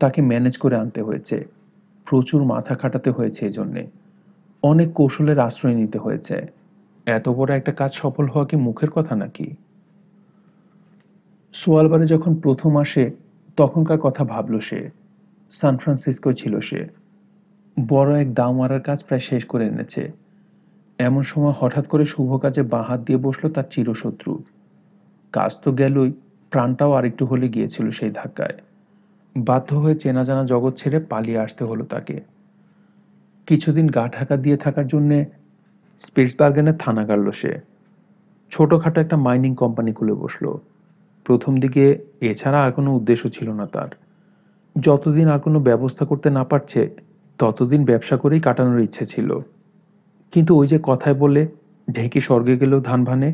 S1: তাকে ম্যানেজ করে আনতে হয়েছে প্রচুর মাথা খাটাতে হয়েছে এজন্যে অনেক কৌশলের আশ্রয় নিতে হয়েছে এত বড় একটা কাজ সফল হওয়া কি মুখের কথা নাকি সোয়ালবারে যখন প্রথম আসে তখনকার কথা ভাবল সে সান ফ্রান্সিসকো ছিল সে বড় এক দাম মারার কাজ প্রায় শেষ করে এনেছে এমন সময় হঠাৎ করে শুভ কাজে বাঁ হাত দিয়ে বসলো তার চিরশত্রু কাজ তো গেলই প্রাণটাও আরেকটু হলে গিয়েছিল সেই ধাক্কায় বাধ্য হয়ে চেনা জানা জগৎ ছেড়ে পালিয়ে আসতে হলো তাকে কিছুদিন গা ঢাকা দিয়ে থাকার জন্যে স্পিটসবার্গেনের থানা গাড়ল সে ছোটোখাটো একটা মাইনিং কোম্পানি খুলে বসলো প্রথম দিকে এছাড়া আর কোনো উদ্দেশ্য ছিল না তার যতদিন আর কোনো ব্যবস্থা করতে না পারছে ততদিন ব্যবসা করেই কাটানোর ইচ্ছে ছিল কিন্তু ওই যে কথায় বলে ঢেঁকি স্বর্গে গেলেও ধান ভানে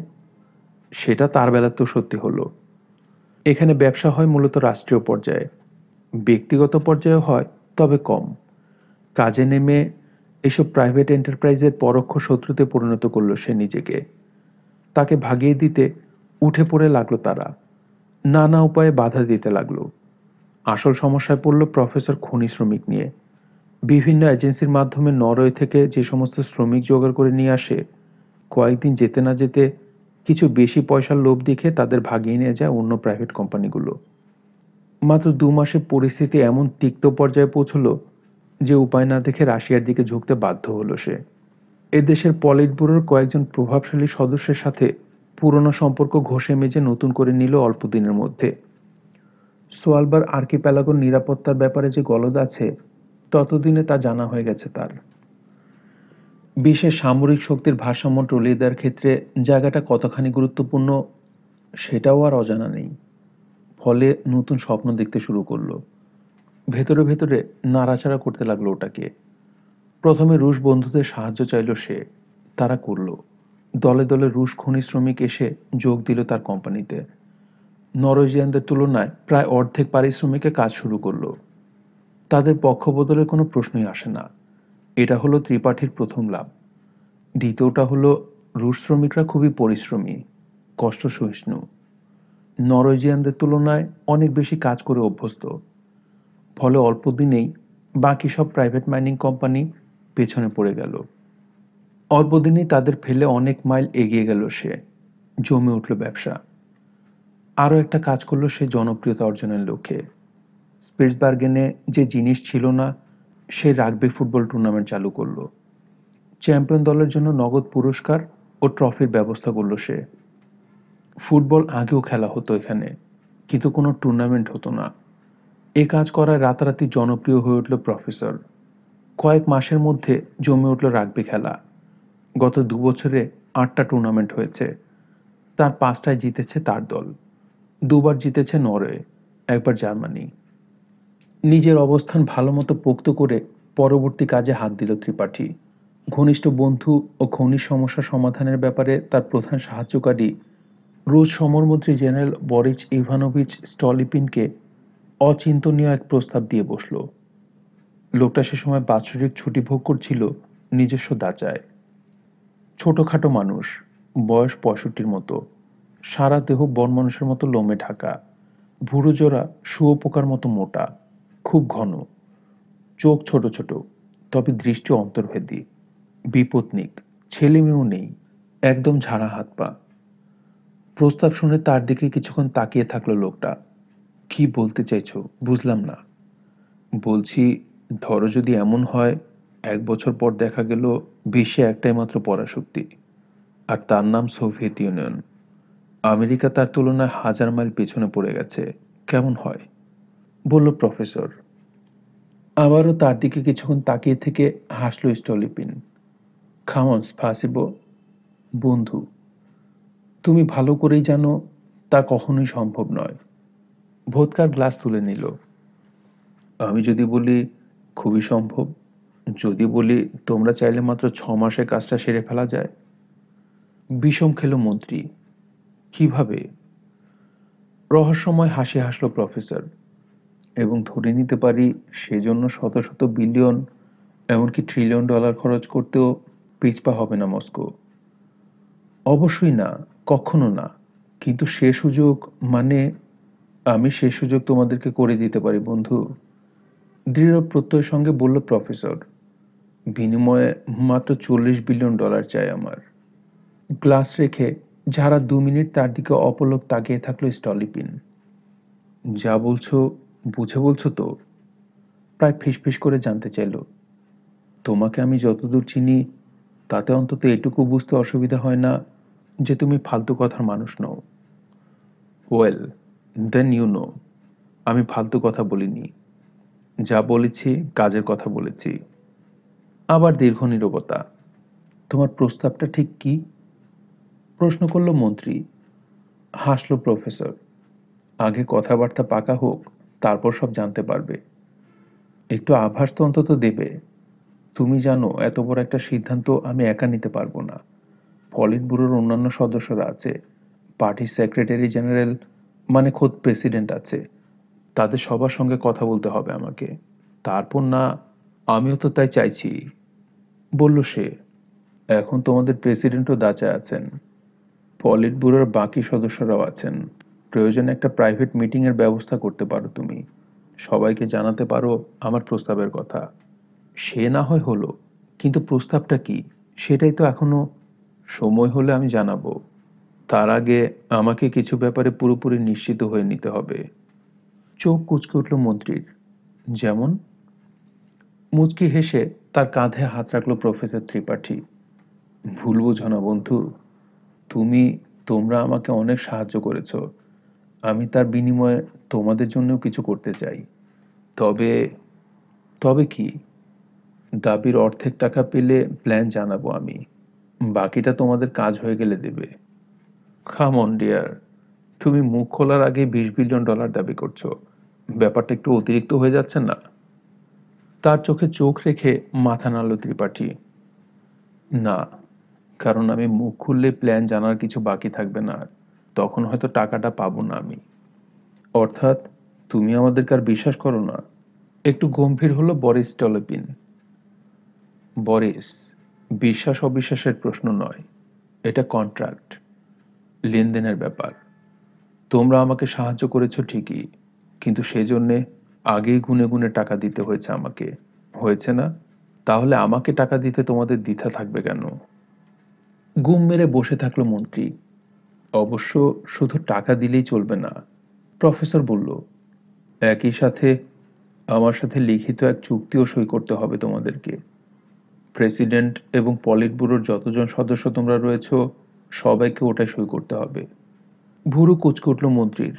S1: সেটা তার তো সত্যি হলো এখানে ব্যবসা হয় মূলত রাষ্ট্রীয় পর্যায়ে ব্যক্তিগত পর্যায়ে হয় তবে কম কাজে নেমে এসব প্রাইভেট এন্টারপ্রাইজের পরোক্ষ শত্রুতে পরিণত করলো সে নিজেকে তাকে ভাগিয়ে দিতে উঠে পড়ে লাগলো তারা নানা উপায়ে বাধা দিতে লাগলো আসল সমস্যায় পড়ল প্রফেসর খনি শ্রমিক নিয়ে বিভিন্ন এজেন্সির মাধ্যমে নরওয়ে থেকে যে সমস্ত শ্রমিক জোগাড় করে নিয়ে আসে কয়েকদিন যেতে না যেতে কিছু বেশি পয়সার লোভ দেখে তাদের ভাগিয়ে নিয়ে যায় অন্য প্রাইভেট কোম্পানিগুলো মাত্র দু মাসে পরিস্থিতি এমন তিক্ত পর্যায়ে পৌঁছলো যে উপায় না দেখে রাশিয়ার দিকে ঝুঁকতে বাধ্য হলো সে এদেশের পলিট ব্যুরোর কয়েকজন প্রভাবশালী সদস্যের সাথে পুরনো সম্পর্ক ঘষে মেজে নতুন করে নিল অল্প দিনের মধ্যে সোয়ালবার আর্কিপ্যালাগোর নিরাপত্তার ব্যাপারে যে গলদ আছে ততদিনে তা জানা হয়ে গেছে তার বিশ্বের সামরিক শক্তির ভারসাম্য টলিয়ে দেওয়ার ক্ষেত্রে জায়গাটা কতখানি গুরুত্বপূর্ণ সেটাও আর অজানা নেই ফলে নতুন স্বপ্ন দেখতে শুরু করলো ভেতরে ভেতরে নাড়াচাড়া করতে লাগলো ওটাকে প্রথমে রুশ বন্ধুদের সাহায্য চাইল সে তারা করল দলে দলে রুশ খনি শ্রমিক এসে যোগ দিল তার কোম্পানিতে নরওয়েজিয়ানদের তুলনায় প্রায় অর্ধেক পারিশ্রমিকে কাজ শুরু করলো তাদের পক্ষবদলের কোনো প্রশ্নই আসে না এটা হলো ত্রিপাঠীর প্রথম লাভ দ্বিতীয়টা হলো রুশ শ্রমিকরা খুবই পরিশ্রমী কষ্ট সহিষ্ণু নরওয়েজিয়ানদের তুলনায় অনেক বেশি কাজ করে অভ্যস্ত ফলে অল্প দিনেই বাকি সব প্রাইভেট মাইনিং কোম্পানি পেছনে পড়ে গেল অল্প দিনেই তাদের ফেলে অনেক মাইল এগিয়ে গেল সে জমে উঠল ব্যবসা আরও একটা কাজ করলো সে জনপ্রিয়তা অর্জনের লক্ষ্যে পিটসবার্গেনে যে জিনিস ছিল না সে রাগবি ফুটবল টুর্নামেন্ট চালু করলো চ্যাম্পিয়ন দলের জন্য নগদ পুরস্কার ও ট্রফির ব্যবস্থা করলো সে ফুটবল আগেও খেলা হতো এখানে কিন্তু কোনো টুর্নামেন্ট হতো না এ কাজ করায় রাতারাতি জনপ্রিয় হয়ে উঠল প্রফেসর কয়েক মাসের মধ্যে জমে উঠল রাগবি খেলা গত দু বছরে আটটা টুর্নামেন্ট হয়েছে তার পাঁচটায় জিতেছে তার দল দুবার জিতেছে নরওয়ে একবার জার্মানি নিজের অবস্থান ভালো মতো পোক্ত করে পরবর্তী কাজে হাত দিল ত্রিপাঠী ঘনিষ্ঠ বন্ধু ও খনিজ সমস্যা সমাধানের ব্যাপারে তার প্রধান সাহায্যকারী রুশ সমরমন্ত্রী জেনারেল বরিচ ইভানোভিচ স্টলিপিনকে অচিন্তনীয় এক প্রস্তাব দিয়ে বসল লোকটা সে সময় বাৎসরিক ছুটি ভোগ করছিল নিজস্ব দাঁচায় ছোটোখাটো মানুষ বয়স পঁয়ষট্টির মতো সারা দেহ বন মানুষের মতো লোমে ঢাকা ভুরুজোড়া শুয়োপোকার মতো মোটা খুব ঘন চোখ ছোট ছোট তবে দৃষ্টি অন্তর্ভেদী বিপত্নিক ছেলে মেয়েও নেই একদম ঝাড়া হাত পা প্রস্তাব শুনে তার দিকে কিছুক্ষণ তাকিয়ে থাকলো লোকটা কি বলতে চাইছো বুঝলাম না বলছি ধরো যদি এমন হয় এক বছর পর দেখা গেল বিশ্বে একটাই মাত্র পরাশক্তি আর তার নাম সোভিয়েত ইউনিয়ন আমেরিকা তার তুলনায় হাজার মাইল পেছনে পড়ে গেছে কেমন হয় বলল প্রফেসর আবারও তার দিকে কিছুক্ষণ তাকিয়ে থেকে হাসল স্টলিপিন খামন্স ফাসিব বন্ধু তুমি ভালো করেই জানো তা কখনোই সম্ভব নয় ভোটকার গ্লাস তুলে নিল আমি যদি বলি খুবই সম্ভব যদি বলি তোমরা চাইলে মাত্র ছ মাসে কাজটা সেরে ফেলা যায় বিষম খেলো মন্ত্রী কিভাবে রহস্যময় হাসি হাসল প্রফেসর এবং ধরে নিতে পারি সেজন্য শত শত বিলিয়ন এমনকি ট্রিলিয়ন ডলার খরচ করতেও পিছপা হবে না মস্কো অবশ্যই না কখনো না কিন্তু সে সুযোগ মানে আমি সে সুযোগ তোমাদেরকে করে দিতে পারি বন্ধু দৃঢ় প্রত্যয়ের সঙ্গে বলল প্রফেসর বিনিময়ে মাত্র চল্লিশ বিলিয়ন ডলার চাই আমার গ্লাস রেখে যারা দু মিনিট তার দিকে অপলক তাকিয়ে থাকলো স্টলিপিন যা বলছো বুঝে বলছো তো প্রায় ফিসফিস করে জানতে চাইল তোমাকে আমি যতদূর চিনি তাতে অন্তত এটুকু বুঝতে অসুবিধা হয় না যে তুমি ফালতু কথার মানুষ নও ওয়েল দেন ইউ নো আমি ফালতু কথা বলিনি যা বলেছি কাজের কথা বলেছি আবার দীর্ঘ নিরবতা তোমার প্রস্তাবটা ঠিক কি প্রশ্ন করল মন্ত্রী হাসল প্রফেসর আগে কথাবার্তা পাকা হোক তারপর সব জানতে পারবে একটু আভাস তো অন্তত দেবে তুমি জানো এত বড় একটা সিদ্ধান্ত আমি একা নিতে পারবো না পলিট ব্যুরোর অন্যান্য সদস্যরা আছে পার্টির সেক্রেটারি জেনারেল মানে খোদ প্রেসিডেন্ট আছে তাদের সবার সঙ্গে কথা বলতে হবে আমাকে তারপর না আমিও তো তাই চাইছি বলল সে এখন তোমাদের প্রেসিডেন্টও দাঁচা আছেন পলিট ব্যুরোর বাকি সদস্যরাও আছেন প্রয়োজনে একটা প্রাইভেট মিটিংয়ের ব্যবস্থা করতে পারো তুমি সবাইকে জানাতে পারো আমার প্রস্তাবের কথা সে না হয় হলো কিন্তু প্রস্তাবটা কি সেটাই তো এখনো সময় হলে আমি জানাবো তার আগে আমাকে কিছু ব্যাপারে পুরোপুরি নিশ্চিত হয়ে নিতে হবে চোখ কুচকে উঠল মন্ত্রীর যেমন মুচকি হেসে তার কাঁধে হাত রাখলো প্রফেসর ত্রিপাঠী ভুল বুঝো না বন্ধু তুমি তোমরা আমাকে অনেক সাহায্য করেছো আমি তার বিনিময়ে তোমাদের জন্যও কিছু করতে চাই তবে তবে কি দাবির অর্ধেক টাকা পেলে প্ল্যান জানাবো আমি বাকিটা তোমাদের কাজ হয়ে গেলে দেবে খাম অন ডিয়ার তুমি মুখ খোলার আগে বিশ বিলিয়ন ডলার দাবি করছো ব্যাপারটা একটু অতিরিক্ত হয়ে যাচ্ছে না তার চোখে চোখ রেখে মাথা নাড়ল ত্রিপাঠী না কারণ আমি মুখ খুললে প্ল্যান জানার কিছু বাকি থাকবে না আর তখন হয়তো টাকাটা পাবো না আমি অর্থাৎ তুমি আমাদেরকে আর বিশ্বাস করো না একটু গম্ভীর হলো বরিস টলেপিন বরিস বিশ্বাস অবিশ্বাসের প্রশ্ন নয় এটা কন্ট্রাক্ট লেনদেনের ব্যাপার তোমরা আমাকে সাহায্য করেছো ঠিকই কিন্তু সেজন্যে আগেই গুনে গুনে টাকা দিতে হয়েছে আমাকে হয়েছে না তাহলে আমাকে টাকা দিতে তোমাদের দ্বিধা থাকবে কেন গুম মেরে বসে থাকলো মন্ত্রী অবশ্য শুধু টাকা দিলেই চলবে না প্রফেসর বলল একই সাথে আমার সাথে লিখিত এক চুক্তিও সই করতে হবে তোমাদেরকে প্রেসিডেন্ট এবং পলিট ব্যুরোর যতজন সদস্য তোমরা রয়েছ সবাইকে ওটাই সই করতে হবে ভুরু করল মন্ত্রীর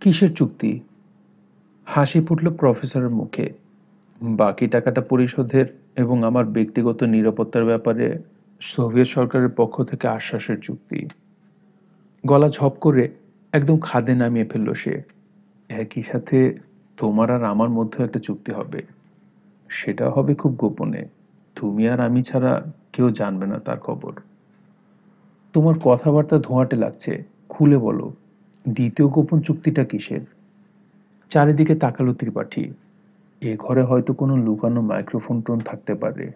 S1: কিসের চুক্তি হাসি ফুটল প্রফেসরের মুখে বাকি টাকাটা পরিশোধের এবং আমার ব্যক্তিগত নিরাপত্তার ব্যাপারে সোভিয়েত সরকারের পক্ষ থেকে আশ্বাসের চুক্তি গলা ঝপ করে একদম খাদে নামিয়ে ফেললো সে একই সাথে তোমার আর আমার মধ্যে একটা চুক্তি হবে সেটা হবে খুব গোপনে তুমি আর আমি ছাড়া কেউ জানবে না তার খবর তোমার কথাবার্তা ধোঁয়াটে লাগছে খুলে বলো দ্বিতীয় গোপন চুক্তিটা কিসের চারিদিকে তাকালো ত্রিপাঠি এ ঘরে হয়তো কোনো লুকানো মাইক্রোফোন টোন থাকতে পারে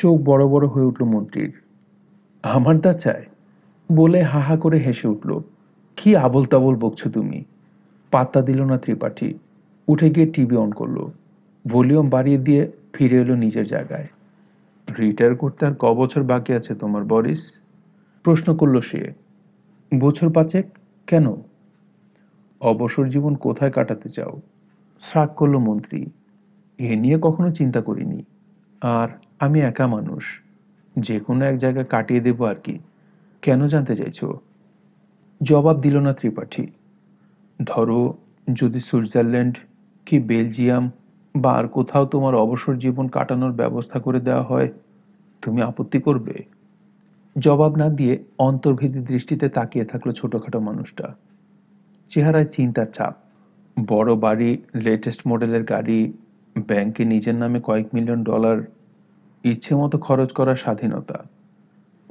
S1: চোখ বড় বড় হয়ে উঠল মন্ত্রীর আমার দা চায় বলে হাহা করে হেসে উঠল কি আবল তাবল বকছো তুমি পাত্তা দিল না ত্রিপাঠী উঠে গিয়ে টিভি অন করলো ভলিউম বাড়িয়ে দিয়ে ফিরে এলো নিজের জায়গায় রিটায়ার করতে আর ক বছর বাকি আছে তোমার বরিস প্রশ্ন করল সে বছর পাঁচেক কেন অবসর জীবন কোথায় কাটাতে চাও শ্রাক করল মন্ত্রী এ নিয়ে কখনো চিন্তা করিনি আর আমি একা মানুষ যে কোনো এক জায়গায় কাটিয়ে দেবো আর কি কেন জানতে চাইছো জবাব দিল না ত্রিপাঠী ধরো যদি সুইজারল্যান্ড কি বেলজিয়াম বা আর কোথাও তোমার অবসর জীবন কাটানোর ব্যবস্থা করে দেওয়া হয় তুমি আপত্তি করবে জবাব না দিয়ে অন্তর্ভেদি দৃষ্টিতে তাকিয়ে থাকলো ছোটোখাটো মানুষটা চেহারায় চিন্তার চাপ বড় বাড়ি লেটেস্ট মডেলের গাড়ি ব্যাংকে নিজের নামে কয়েক মিলিয়ন ডলার ইচ্ছে মতো খরচ করার স্বাধীনতা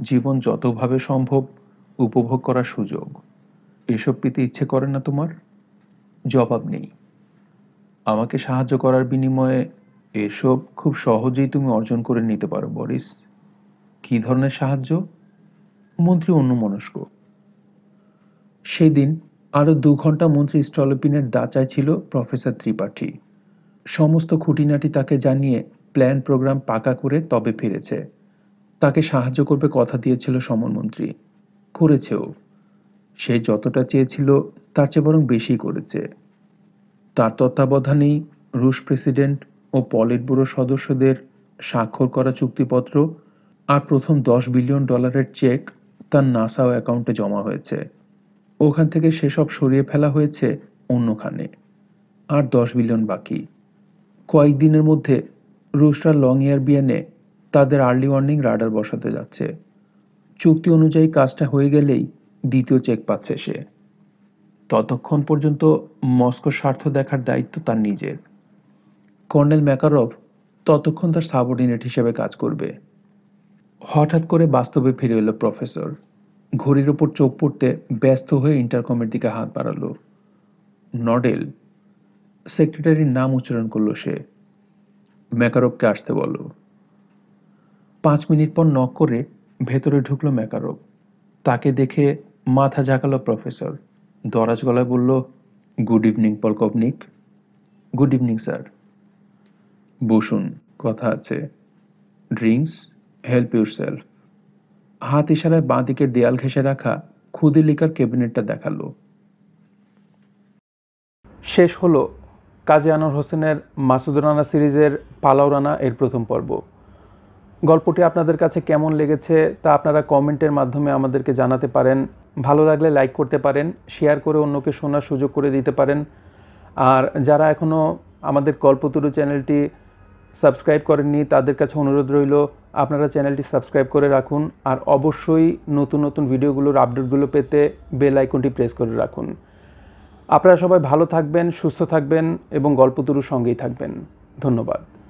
S1: জীবন যতভাবে সম্ভব উপভোগ করার সুযোগ এসব পেতে ইচ্ছে করে না তোমার জবাব নেই আমাকে সাহায্য করার বিনিময়ে এসব খুব সহজেই তুমি অর্জন করে নিতে পারো বরিস কি ধরনের সাহায্য মন্ত্রী অন্যমনস্ক সেদিন আরও দু ঘন্টা মন্ত্রী স্টলপিনের দাঁচায় ছিল প্রফেসর ত্রিপাঠী সমস্ত খুঁটিনাটি তাকে জানিয়ে প্ল্যান প্রোগ্রাম পাকা করে তবে ফিরেছে তাকে সাহায্য করবে কথা দিয়েছিল সমরমন্ত্রী করেছেও সে যতটা চেয়েছিল তার চেয়ে বরং বেশি করেছে তার তত্ত্বাবধানেই রুশ প্রেসিডেন্ট ও পলিট ব্যুরো সদস্যদের স্বাক্ষর করা চুক্তিপত্র আর প্রথম দশ বিলিয়ন ডলারের চেক তার নাসাও অ্যাকাউন্টে জমা হয়েছে ওখান থেকে সেসব সরিয়ে ফেলা হয়েছে অন্যখানে আর দশ বিলিয়ন বাকি কয়েকদিনের মধ্যে রুশরা লং এয়ার বিয়েনে তাদের আর্লি ওয়ার্নিং রাডার বসাতে যাচ্ছে চুক্তি অনুযায়ী কাজটা হয়ে গেলেই দ্বিতীয় চেক পাচ্ছে সে ততক্ষণ পর্যন্ত মস্কো স্বার্থ দেখার দায়িত্ব তার নিজের কর্নেল ম্যাকারভ ততক্ষণ তার সাবঅর্ডিনেট হিসেবে কাজ করবে হঠাৎ করে বাস্তবে ফিরে এলো প্রফেসর ঘড়ির ওপর চোখ পড়তে ব্যস্ত হয়ে ইন্টারকমের দিকে হাত বাড়ালো নডেল সেক্রেটারির নাম উচ্চারণ করলো সে ম্যাকারভকে আসতে বলো পাঁচ মিনিট পর নক করে ভেতরে ঢুকলো ম্যাকারোব তাকে দেখে মাথা ঝাঁকালো প্রফেসর দরাজ গলায় বলল গুড ইভিনিং পলকবনিক গুড ইভিনিং স্যার বসুন কথা আছে ড্রিঙ্কস হেল্প ইউর সেলফ হাত ইশারায় বাঁ দিকের দেয়াল ঘেঁষে রাখা খুদে লিকার ক্যাবিনেটটা দেখালো শেষ হলো কাজী আনোয়ার হোসেনের মাসুদ রানা সিরিজের পালাও রানা এর প্রথম পর্ব গল্পটি আপনাদের কাছে কেমন লেগেছে তা আপনারা কমেন্টের মাধ্যমে আমাদেরকে জানাতে পারেন ভালো লাগলে লাইক করতে পারেন শেয়ার করে অন্যকে শোনার সুযোগ করে দিতে পারেন আর যারা এখনও আমাদের গল্পতুরু চ্যানেলটি সাবস্ক্রাইব করেননি তাদের কাছে অনুরোধ রইল আপনারা চ্যানেলটি সাবস্ক্রাইব করে রাখুন আর অবশ্যই নতুন নতুন ভিডিওগুলোর আপডেটগুলো পেতে বেল আইকনটি প্রেস করে রাখুন আপনারা সবাই ভালো থাকবেন সুস্থ থাকবেন এবং গল্পতরুর সঙ্গেই থাকবেন ধন্যবাদ